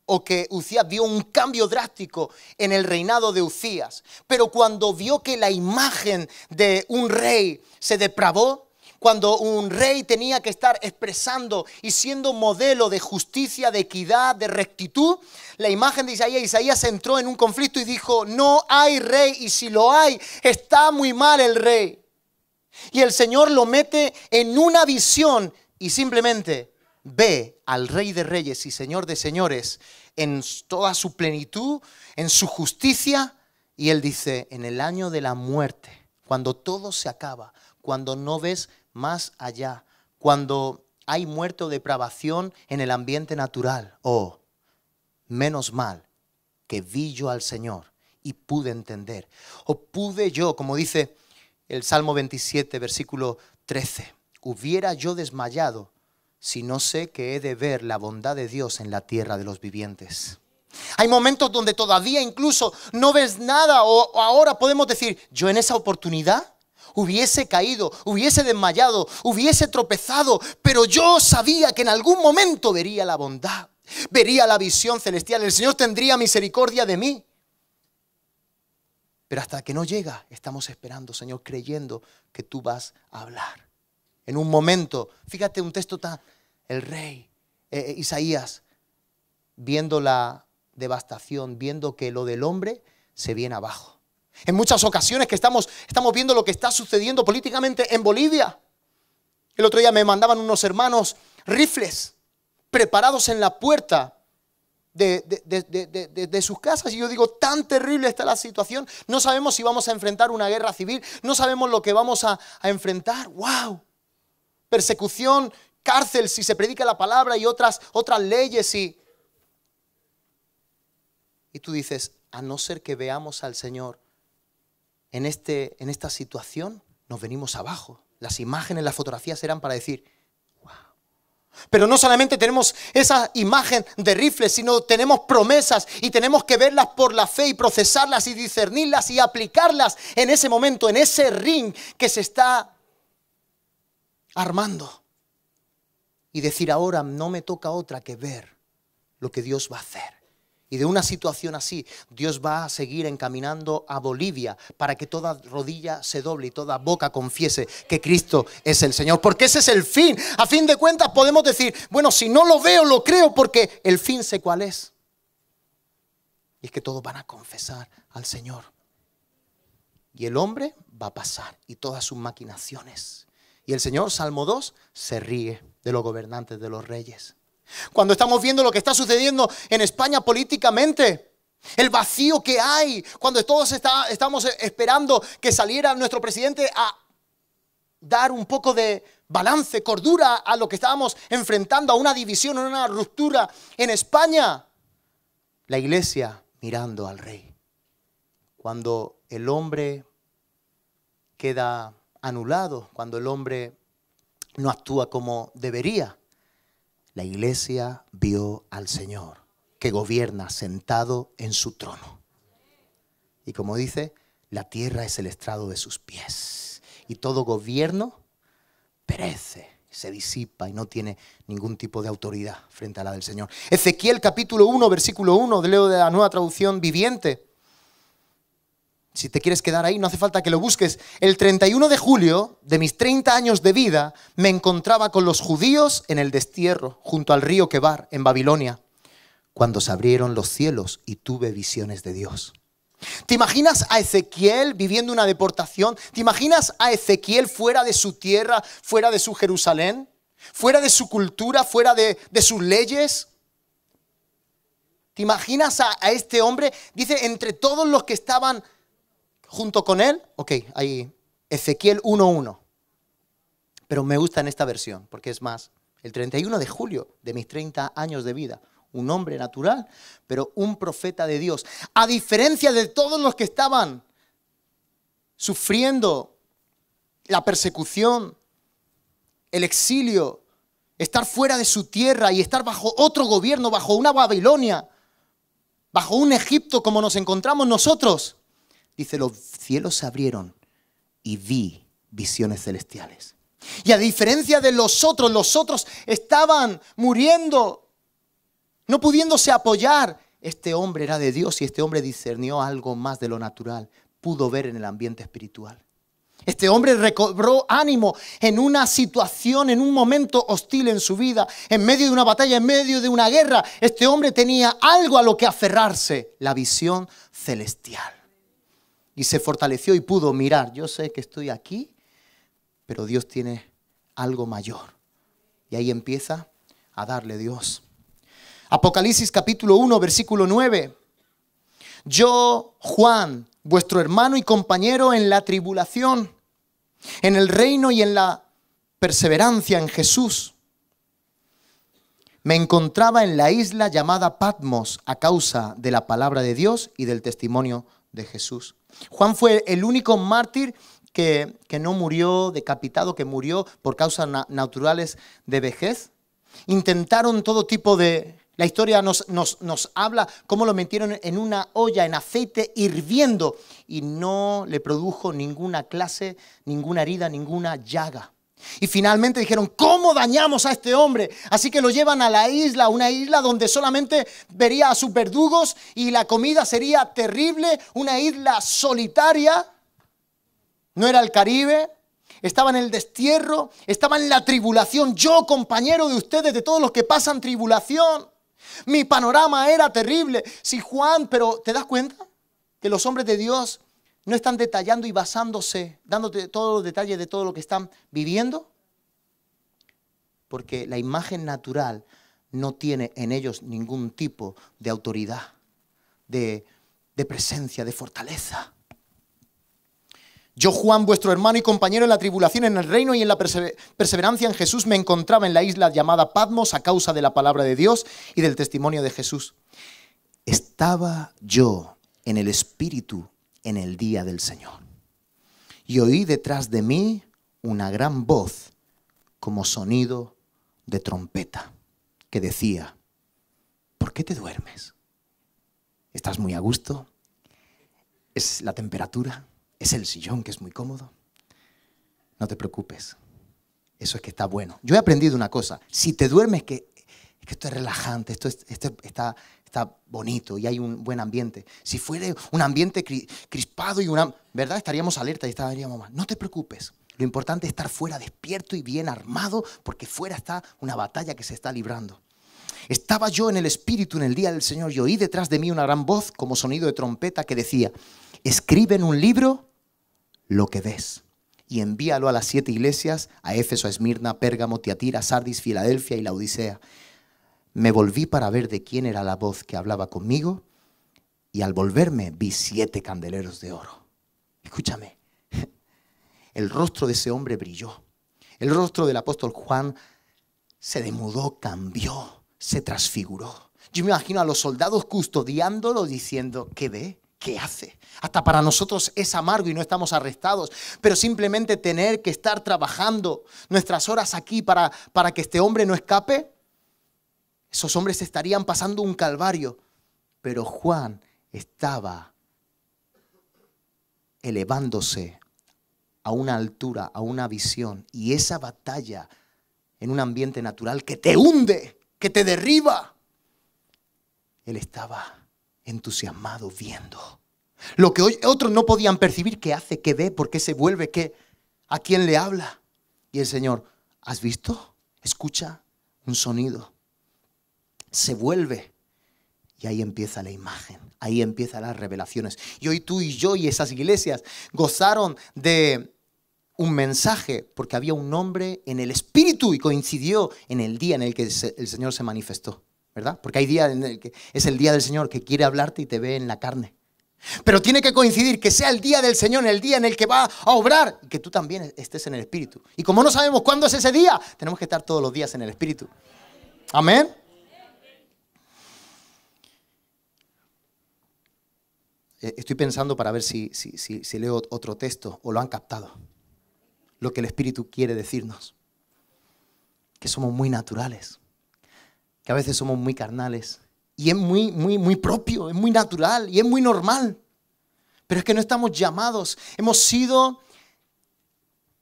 o que Ucías vio un cambio drástico en el reinado de Ucías. Pero cuando vio que la imagen de un rey se depravó, cuando un rey tenía que estar expresando y siendo modelo de justicia, de equidad, de rectitud, la imagen de Isaías, Isaías entró en un conflicto y dijo, no hay rey y si lo hay, está muy mal el rey. Y el Señor lo mete en una visión y simplemente ve al Rey de Reyes y Señor de Señores en toda su plenitud, en su justicia, y él dice, en el año de la muerte, cuando todo se acaba, cuando no ves más allá, cuando hay muerto depravación en el ambiente natural. o menos mal que vi yo al Señor y pude entender. O pude yo, como dice el Salmo 27, versículo 13, hubiera yo desmayado si no sé que he de ver la bondad de Dios en la tierra de los vivientes. Hay momentos donde todavía incluso no ves nada o, ahora podemos decir, yo en esa oportunidad hubiese caído, hubiese desmayado, hubiese tropezado, pero yo sabía que en algún momento vería la bondad, vería la visión celestial, el Señor tendría misericordia de mí. Pero hasta que no llega, estamos esperando, Señor, creyendo que tú vas a hablar. En un momento, fíjate un texto tan, el rey eh, eh, Isaías, viendo la devastación, viendo que lo del hombre se viene abajo en muchas ocasiones que estamos, estamos viendo lo que está sucediendo políticamente en Bolivia. El otro día me mandaban unos hermanos rifles preparados en la puerta de, sus casas. Y yo digo, tan terrible está la situación. No sabemos si vamos a enfrentar una guerra civil. No sabemos lo que vamos a, enfrentar. ¡Wow! Persecución, cárcel, si se predica la palabra y otras, otras leyes. Y, y tú dices, a no ser que veamos al Señor este, en, esta situación, nos venimos abajo. Las imágenes, las fotografías eran para decir, wow. Pero no solamente tenemos esa imagen de rifles, sino tenemos promesas y tenemos que verlas por la fe y procesarlas y discernirlas y aplicarlas en ese momento, en ese ring que se está armando. Y decir ahora no me toca otra que ver lo que Dios va a hacer. Y de una situación así, Dios va a seguir encaminando a Bolivia para que toda rodilla se doble y toda boca confiese que Cristo es el Señor. Porque ese es el fin. A fin de cuentas podemos decir, bueno, si no lo veo, lo creo porque el fin sé cuál es. Y es que todos van a confesar al Señor. Y el hombre va a pasar y todas sus maquinaciones. Y el Señor, Salmo 2, se ríe de los gobernantes, de los reyes. Cuando estamos viendo lo que está sucediendo en España políticamente, el vacío que hay, cuando todos estamos esperando que saliera nuestro presidente a dar un poco de balance, cordura a lo que estábamos enfrentando, a una división, a una ruptura en España. La iglesia mirando al rey. Cuando el hombre queda anulado, cuando el hombre no actúa como debería, la iglesia vio al Señor, que gobierna sentado en su trono. Y como dice, la tierra es el estrado de sus pies. Y todo gobierno perece, se disipa y no tiene ningún tipo de autoridad frente a la del Señor. Ezequiel capítulo 1, versículo 1, leo de la nueva traducción viviente si te quieres quedar ahí, no hace falta que lo busques. El 31 de julio de mis 30 años de vida me encontraba con los judíos en el destierro, junto al río Quebar, en Babilonia, cuando se abrieron los cielos y tuve visiones de Dios. ¿Te imaginas a Ezequiel viviendo una deportación? ¿Te imaginas a Ezequiel fuera de su tierra, fuera de su Jerusalén, fuera de su cultura, fuera de, sus leyes? ¿Te imaginas a este hombre? Dice, entre todos los que estaban junto con él, ok, ahí Ezequiel 1.1. Pero me gusta en esta versión, porque es más, el 31 de julio de mis 30 años de vida, un hombre natural, pero un profeta de Dios. A diferencia de todos los que estaban sufriendo la persecución, el exilio, estar fuera de su tierra y estar bajo otro gobierno, bajo una Babilonia, bajo un Egipto como nos encontramos nosotros. Dice, los cielos se abrieron y vi visiones celestiales. Y a diferencia de los otros, los otros estaban muriendo, no pudiéndose apoyar. Este hombre era de Dios y este hombre discernió algo más de lo natural, pudo ver en el ambiente espiritual. Este hombre recobró ánimo en una situación, en un momento hostil en su vida, en medio de una batalla, en medio de una guerra. Este hombre tenía algo a lo que aferrarse, la visión celestial y se fortaleció y pudo mirar, yo sé que estoy aquí, pero Dios tiene algo mayor. Y ahí empieza a darle Dios. Apocalipsis capítulo 1, versículo 9. Yo, Juan, vuestro hermano y compañero en la tribulación, en el reino y en la perseverancia en Jesús. Me encontraba en la isla llamada Patmos a causa de la palabra de Dios y del testimonio de Jesús. Juan fue el único mártir que, no murió decapitado, que murió por causas naturales de vejez. Intentaron todo tipo de... La historia nos, nos habla cómo lo metieron en una olla, en aceite hirviendo, y no le produjo ninguna clase, ninguna herida, ninguna llaga. Y finalmente dijeron, ¿cómo dañamos a este hombre? Así que lo llevan a la isla, una isla donde solamente vería a sus verdugos y la comida sería terrible, una isla solitaria. No era el Caribe, estaba en el destierro, estaba en la tribulación. Yo, compañero de ustedes, de todos los que pasan tribulación, mi panorama era terrible. Si Juan, pero ¿te das cuenta que los hombres de Dios no están detallando y basándose, dándote todos los detalles de todo lo que están viviendo? Porque la imagen natural no tiene en ellos ningún tipo de autoridad, de, presencia, de fortaleza. Yo, Juan, vuestro hermano y compañero en la tribulación, en el reino y en la perseverancia en Jesús, me encontraba en la isla llamada Patmos a causa de la palabra de Dios y del testimonio de Jesús. Estaba yo en el Espíritu en el día del Señor. Y oí detrás de mí una gran voz como sonido de trompeta que decía, ¿por qué te duermes? ¿Estás muy a gusto? ¿Es la temperatura? ¿Es el sillón que es muy cómodo? No te preocupes. Eso es que está bueno. Yo he aprendido una cosa. Si te duermes, que, que esto es relajante, esto, es, esto está, bonito y hay un buen ambiente. Si fuera un ambiente crispado y una, ¿verdad? Estaríamos alerta y estaríamos más. No te preocupes. Lo importante es estar fuera despierto y bien armado porque fuera está una batalla que se está librando. Estaba yo en el espíritu en el día del Señor y oí detrás de mí una gran voz como sonido de trompeta que decía, escribe en un libro lo que ves y envíalo a las siete iglesias, a Éfeso, a Esmirna, Pérgamo, Tiatira, Sardis, Filadelfia y la Odisea. Me volví para ver de quién era la voz que hablaba conmigo y al volverme vi siete candeleros de oro. Escúchame, el rostro de ese hombre brilló. El rostro del apóstol Juan se demudó, cambió, se transfiguró. Yo me imagino a los soldados custodiándolo diciendo, ¿qué ve? ¿Qué hace? Hasta para nosotros es amargo y no estamos arrestados, pero simplemente tener que estar trabajando nuestras horas aquí para, para que este hombre no escape, esos hombres estarían pasando un calvario, pero Juan estaba elevándose a una altura, a una visión, y esa batalla en un ambiente natural que te hunde, que te derriba. Él estaba entusiasmado viendo. Lo que otros no podían percibir, qué hace, qué ve, por qué se vuelve, qué, a quién le habla. Y el Señor, ¿has visto? Escucha un sonido se vuelve. Y ahí empieza la imagen, ahí empiezan las revelaciones. Y hoy tú y yo y esas iglesias gozaron de un mensaje porque había un nombre en el espíritu y coincidió en el día en el que el Señor se manifestó, ¿verdad? Porque hay día en el que es el día del Señor que quiere hablarte y te ve en la carne. Pero tiene que coincidir que sea el día del Señor, el día en el que va a obrar, y que tú también estés en el Espíritu. Y como no sabemos cuándo es ese día, tenemos que estar todos los días en el Espíritu. Amén. Eh, estoy pensando para ver si, leo otro texto o lo han captado. Lo que el Espíritu quiere decirnos. Que somos muy naturales. Que a veces somos muy carnales. Y es muy, muy, muy propio, es muy natural y es muy normal. Pero es que no estamos llamados. Hemos sido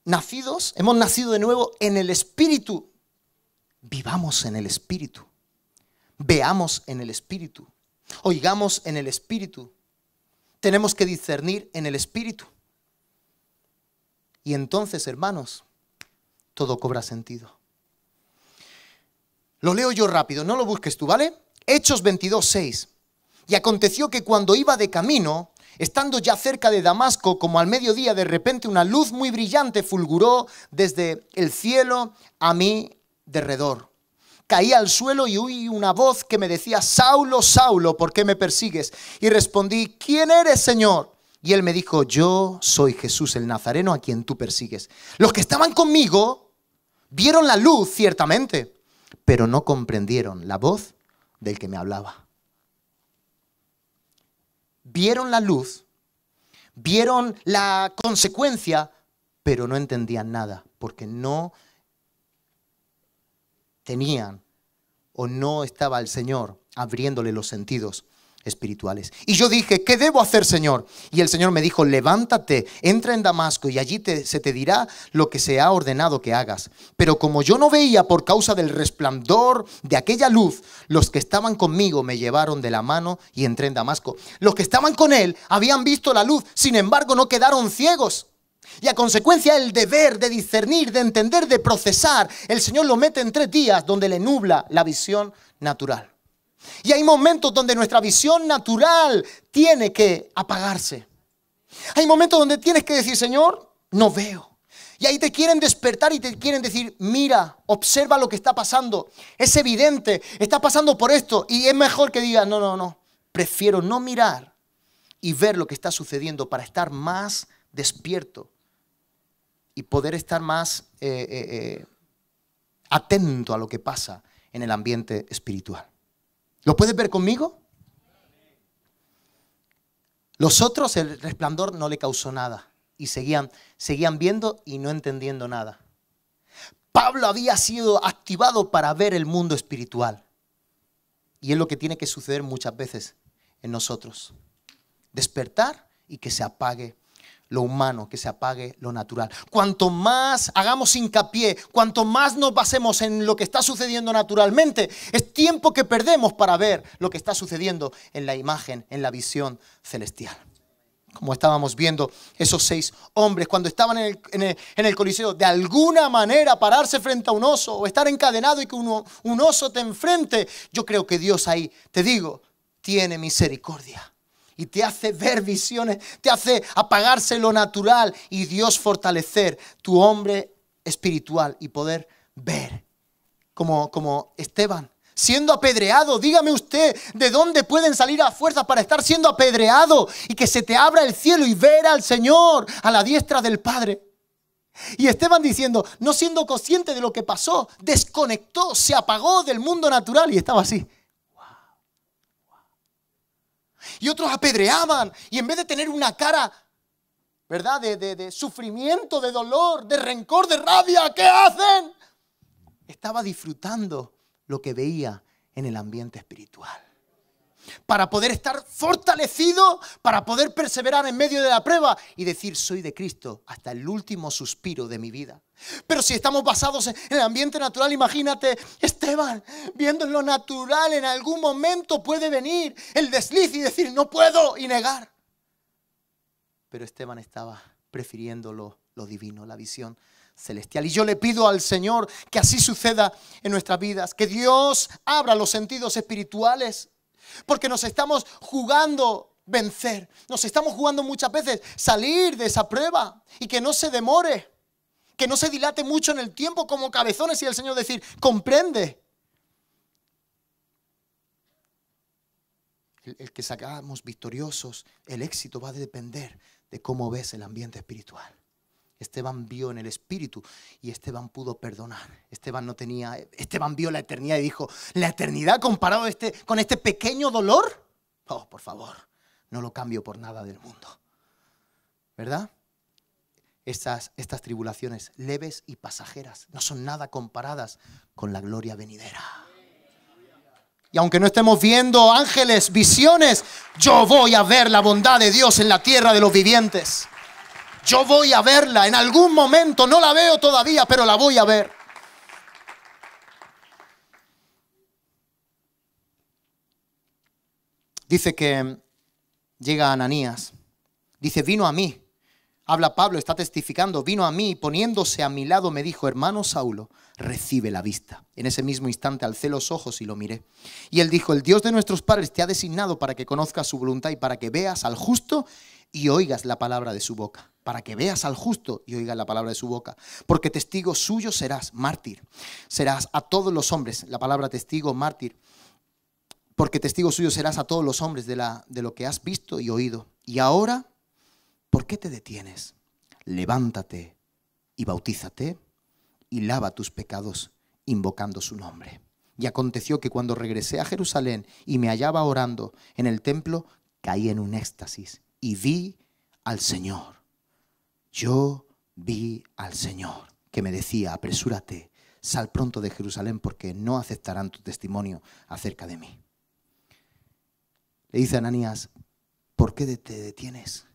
nacidos, hemos nacido de nuevo en el Espíritu. Vivamos en el Espíritu. Veamos en el Espíritu. Oigamos en el Espíritu tenemos que discernir en el Espíritu. Y entonces, hermanos, todo cobra sentido. Lo leo yo rápido, no lo busques tú, ¿vale? Hechos 22, 6. Y aconteció que cuando iba de camino, estando ya cerca de Damasco, como al mediodía, de repente una luz muy brillante fulguró desde el cielo a mí derredor. Caí al suelo y oí una voz que me decía, Saulo, Saulo, ¿por qué me persigues? Y respondí, ¿quién eres, Señor? Y él me dijo, yo soy Jesús el Nazareno a quien tú persigues. Los que estaban conmigo vieron la luz, ciertamente, pero no comprendieron la voz del que me hablaba. Vieron la luz, vieron la consecuencia, pero no entendían nada, porque no tenían o no estaba el Señor abriéndole los sentidos espirituales. Y yo dije, ¿qué debo hacer, Señor? Y el Señor me dijo, levántate, entra en Damasco y allí se te dirá lo que se ha ordenado que hagas. Pero como yo no veía por causa del resplandor de aquella luz, los que estaban conmigo me llevaron de la mano y entré en Damasco. Los que estaban con él habían visto la luz, sin embargo no quedaron ciegos. Y a consecuencia el deber de discernir, de entender, de procesar, el Señor lo mete en tres días donde le nubla la visión natural. Y hay momentos donde nuestra visión natural tiene que apagarse. Hay momentos donde tienes que decir, Señor, no veo. Y ahí te quieren despertar y te quieren decir, mira, observa lo que está pasando. Es evidente, está pasando por esto. Y es mejor que digas, no, no, no. Prefiero no mirar y ver lo que está sucediendo para estar más despierto y poder estar más eh, eh, eh, atento a lo que pasa en el ambiente espiritual. ¿Lo puedes ver conmigo? Los otros el resplandor no le causó nada y seguían, seguían viendo y no entendiendo nada. Pablo había sido activado para ver el mundo espiritual. Y es lo que tiene que suceder muchas veces en nosotros. Despertar y que se apague lo humano, que se apague lo natural. Cuanto más hagamos hincapié, cuanto más nos basemos en lo que está sucediendo naturalmente, es tiempo que perdemos para ver lo que está sucediendo en la imagen, en la visión celestial como estábamos viendo, esos seis hombres cuando estaban en el, Coliseo, de alguna manera pararse frente a un oso o estar encadenado y que un oso te enfrente, yo creo que Dios ahí, te digo, tiene misericordia y te hace ver visiones, te hace apagarse lo natural y Dios fortalecer tu hombre espiritual y poder ver. Como, como Esteban, siendo apedreado, dígame usted, ¿de dónde pueden salir a fuerza para estar siendo apedreado y que se te abra el cielo y ver al Señor a la diestra del Padre? Y Esteban diciendo, no siendo consciente de lo que pasó, desconectó, se apagó del mundo natural y estaba así. Y otros apedreaban. Y en vez de tener una cara, ¿verdad? De, de, de sufrimiento, de dolor, de rencor, de rabia, ¿qué hacen? Estaba disfrutando lo que veía en el ambiente espiritual para poder estar fortalecido, para poder perseverar en medio de la prueba y decir, soy de Cristo hasta el último suspiro de mi vida. Pero si estamos basados en el ambiente natural, imagínate, Esteban, viendo lo natural, en algún momento puede venir el desliz y decir, no puedo, y negar. Pero Esteban estaba prefiriendo lo, lo divino, la visión celestial. Y yo le pido al Señor que así suceda en nuestras vidas, que Dios abra los sentidos espirituales porque nos estamos jugando vencer. Nos estamos jugando muchas veces salir de esa prueba y que no se demore, que no se dilate mucho en el tiempo como cabezones y el Señor decir, comprende. El, que sacamos victoriosos, el éxito va a depender de cómo ves el ambiente espiritual. Esteban vio en el Espíritu y Esteban pudo perdonar. Esteban no tenía, Esteban vio la eternidad y dijo, ¿la eternidad comparado este, con este pequeño dolor? Oh, por favor, no lo cambio por nada del mundo. ¿Verdad? Estas, estas tribulaciones leves y pasajeras no son nada comparadas con la gloria venidera. Y aunque no estemos viendo ángeles, visiones, yo voy a ver la bondad de Dios en la tierra de los vivientes. Yo voy a verla en algún momento, no la veo todavía, pero la voy a ver. Dice que llega Ananías. Dice, vino a mí. Habla Pablo, está testificando, vino a mí, poniéndose a mi lado, me dijo, hermano Saulo, recibe la vista. En ese mismo instante alcé los ojos y lo miré. Y él dijo, el Dios de nuestros padres te ha designado para que conozcas su voluntad y para que veas al justo y oigas la palabra de su boca, para que veas al justo y oigas la palabra de su boca, porque testigo suyo serás, mártir, serás a todos los hombres, la palabra testigo, mártir, porque testigo suyo serás a todos los hombres de, la, de lo que has visto y oído. Y ahora, ¿por qué te detienes? Levántate y bautízate y lava tus pecados, invocando su nombre. Y aconteció que cuando regresé a Jerusalén y me hallaba orando en el templo, caí en un éxtasis y vi al Señor. Yo vi al Señor, que me decía, apresúrate, sal pronto de Jerusalén porque no aceptarán tu testimonio acerca de mí. Le dice Ananías, ¿por qué te detienes?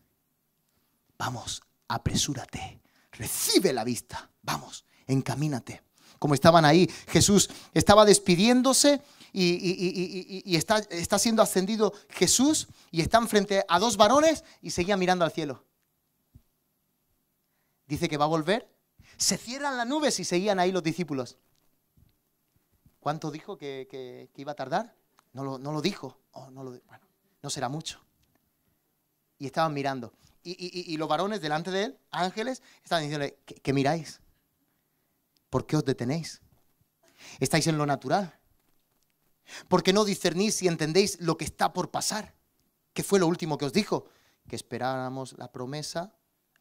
Vamos, apresúrate, recibe la vista, vamos encamínate. Como estaban ahí, Jesús estaba despidiéndose y, está, siendo ascendido Jesús y están frente a dos varones y seguía mirando al cielo. Dice que va a volver. Se cierran las nubes y seguían ahí los discípulos. ¿Cuánto dijo que, iba a tardar? No lo, no lo dijo. Oh, no, no será mucho. Y estaban mirando. Y, los varones delante de él, ángeles, estaban diciéndole, que qué miráis? ¿por qué os detenéis? Estáis en lo natural. ¿Por qué no discernís y entendéis lo que está por pasar? ¿Qué fue lo último que os dijo? Que esperáramos la promesa.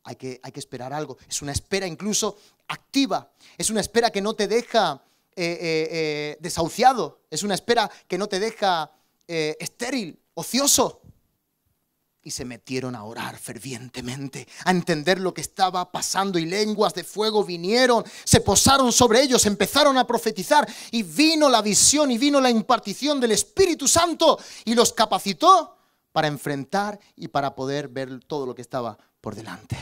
Hay que, hay que esperar algo. Es una espera incluso activa. Es una espera que no te deja eh, eh, eh, desahuciado. Es una espera que no te deja estéril, ocioso y se metieron a orar fervientemente, a entender lo que estaba pasando y lenguas de fuego vinieron, se posaron sobre ellos, empezaron a profetizar y vino la visión y vino la impartición del Espíritu Santo y los capacitó para enfrentar y para poder ver todo lo que estaba por delante.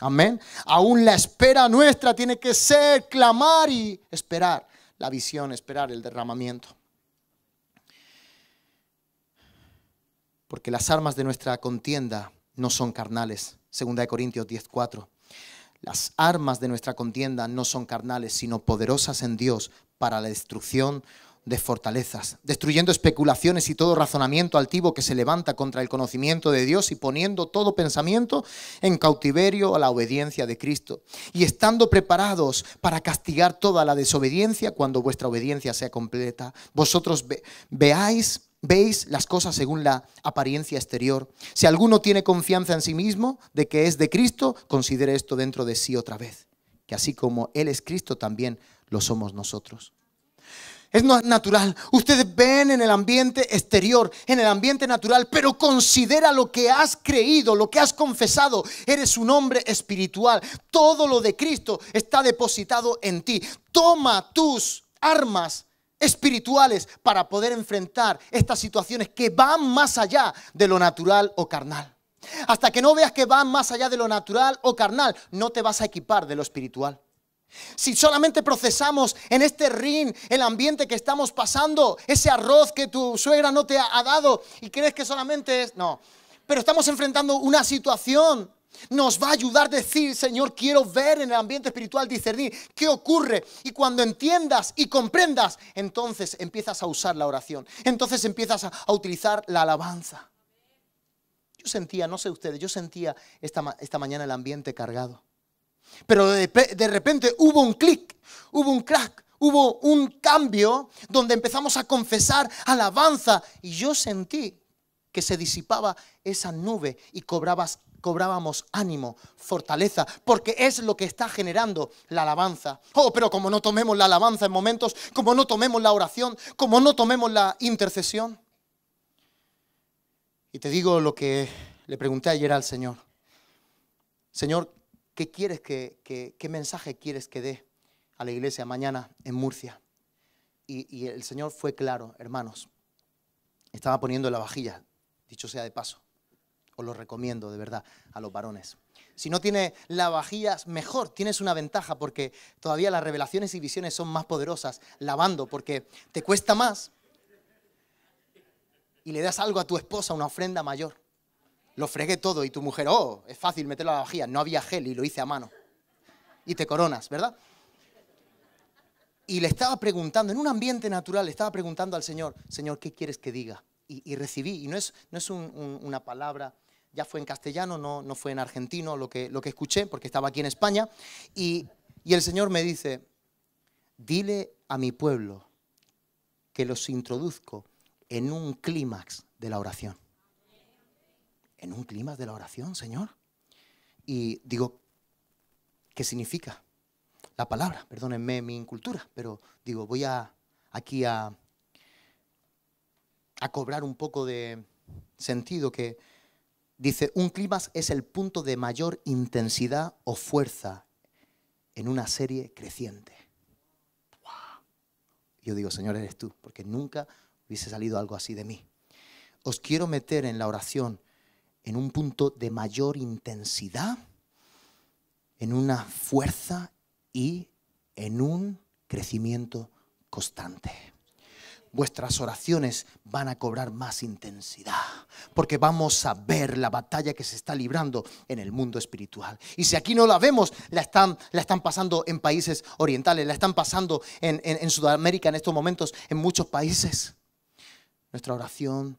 Amén. Aún la espera nuestra tiene que ser clamar y esperar la visión, esperar el derramamiento. porque las armas de nuestra contienda no son carnales. Segunda de Corintios 10:4. Las armas de nuestra contienda no son carnales, sino poderosas en Dios para la destrucción de fortalezas, destruyendo especulaciones y todo razonamiento altivo que se levanta contra el conocimiento de Dios y poniendo todo pensamiento en cautiverio a la obediencia de Cristo, y estando preparados para castigar toda la desobediencia cuando vuestra obediencia sea completa. Vosotros veáis Veis las cosas según la apariencia exterior. Si alguno tiene confianza en sí mismo de que es de Cristo, considere esto dentro de sí otra vez, que así como Él es Cristo, también lo somos nosotros. Es natural. Ustedes ven en el ambiente exterior, en el ambiente natural, pero considera lo que has creído, lo que has confesado. Eres un hombre espiritual. Todo lo de Cristo está depositado en ti. Toma tus armas espirituales para poder enfrentar estas situaciones que van más allá de lo natural o carnal. Hasta que no veas que van más allá de lo natural o carnal, no te vas a equipar de lo espiritual. Si solamente procesamos en este ring el ambiente que estamos pasando, ese arroz que tu suegra no te ha dado y crees que solamente es... No, pero estamos enfrentando una situación nos va a ayudar a decir, Señor, quiero ver en el ambiente espiritual, discernir qué ocurre. Y cuando entiendas y comprendas, entonces empiezas a usar la oración. Entonces empiezas a, utilizar la alabanza. Yo sentía, no sé ustedes, yo sentía esta, mañana el ambiente cargado. Pero de, de repente hubo un clic, hubo un crack, hubo un cambio donde empezamos a confesar alabanza. Y yo sentí que se disipaba esa nube y cobrabas cobrábamos ánimo, fortaleza, porque es lo que está generando la alabanza. Oh, pero como no tomemos la alabanza en momentos, como no tomemos la oración, como no tomemos la intercesión. Y te digo lo que le pregunté ayer al Señor. Señor, ¿qué quieres que, qué mensaje quieres que dé a la iglesia mañana en Murcia? y el Señor fue claro, hermanos. Estaba poniendo la vajilla, dicho sea de paso os pues lo recomiendo de verdad a los varones. Si no tiene la mejor, tienes una ventaja porque todavía las revelaciones y visiones son más poderosas lavando porque te cuesta más y le das algo a tu esposa, una ofrenda mayor. Lo fregué todo y tu mujer, oh, es fácil meterlo a la vajilla, no había gel y lo hice a mano. Y te coronas, ¿verdad? Y le estaba preguntando, en un ambiente natural, le estaba preguntando al Señor, Señor, ¿qué quieres que diga? Y, recibí, y no es, no es una palabra ya fue en castellano, no, no fue en argentino lo que, lo que escuché, porque estaba aquí en España, y, el Señor me dice, dile a mi pueblo que los introduzco en un clímax de la oración. En un clímax de la oración, Señor. Y digo, ¿qué significa la palabra? Perdónenme mi incultura, pero digo, voy a, aquí a, a cobrar un poco de sentido que Dice, un clímax es el punto de mayor intensidad o fuerza en una serie creciente. Yo digo, Señor, eres tú, porque nunca hubiese salido algo así de mí. Os quiero meter en la oración en un punto de mayor intensidad, en una fuerza y en un crecimiento constante. Vuestras oraciones van a cobrar más intensidad porque vamos a ver la batalla que se está librando en el mundo espiritual. Y si aquí no la vemos, la están, pasando en países orientales, la están pasando en, en, en Sudamérica en estos momentos, en muchos países. Nuestra oración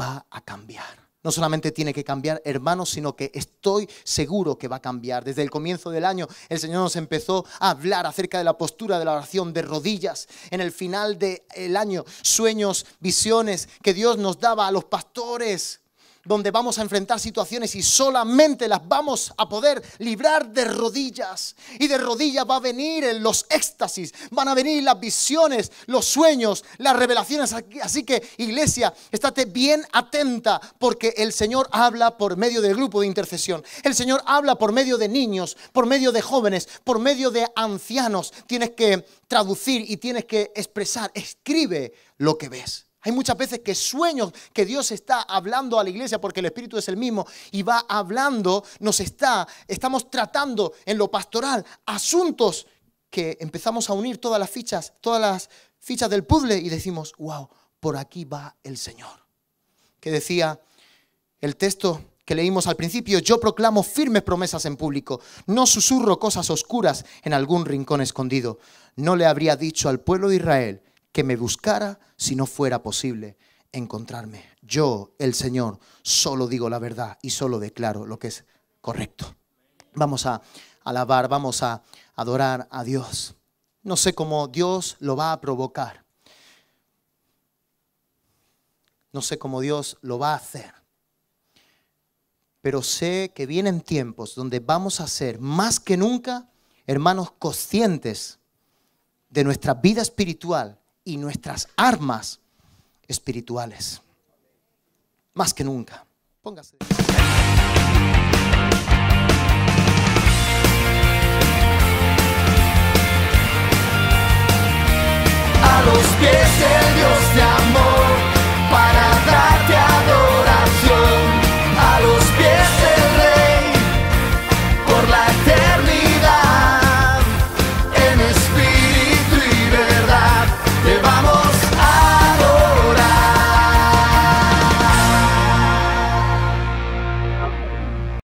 va a cambiar no solamente tiene que cambiar, hermanos, sino que estoy seguro que va a cambiar. Desde el comienzo del año el Señor nos empezó a hablar acerca de la postura de la oración de rodillas. En el final del año, sueños, visiones que Dios nos daba a los pastores donde vamos a enfrentar situaciones y solamente las vamos a poder librar de rodillas. Y de rodillas va a venir los éxtasis, van a venir las visiones, los sueños, las revelaciones. Así que, iglesia, estate bien atenta porque el Señor habla por medio del grupo de intercesión. El Señor habla por medio de niños, por medio de jóvenes, por medio de ancianos. Tienes que traducir y tienes que expresar. Escribe lo que ves. Hay muchas veces que sueños que Dios está hablando a la iglesia porque el Espíritu es el mismo y va hablando, nos está, estamos tratando en lo pastoral asuntos que empezamos a unir todas las fichas, todas las fichas del puzzle y decimos, wow, por aquí va el Señor. Que decía el texto que leímos al principio, yo proclamo firmes promesas en público, no susurro cosas oscuras en algún rincón escondido. No le habría dicho al pueblo de Israel, que me buscara si no fuera posible encontrarme. Yo, el Señor, solo digo la verdad y solo declaro lo que es correcto. Vamos a alabar, vamos a adorar a Dios. No sé cómo Dios lo va a provocar. No sé cómo Dios lo va a hacer. Pero sé que vienen tiempos donde vamos a ser más que nunca hermanos conscientes de nuestra vida espiritual y nuestras armas espirituales. Más que nunca. Póngase. A los pies de Dios de amor.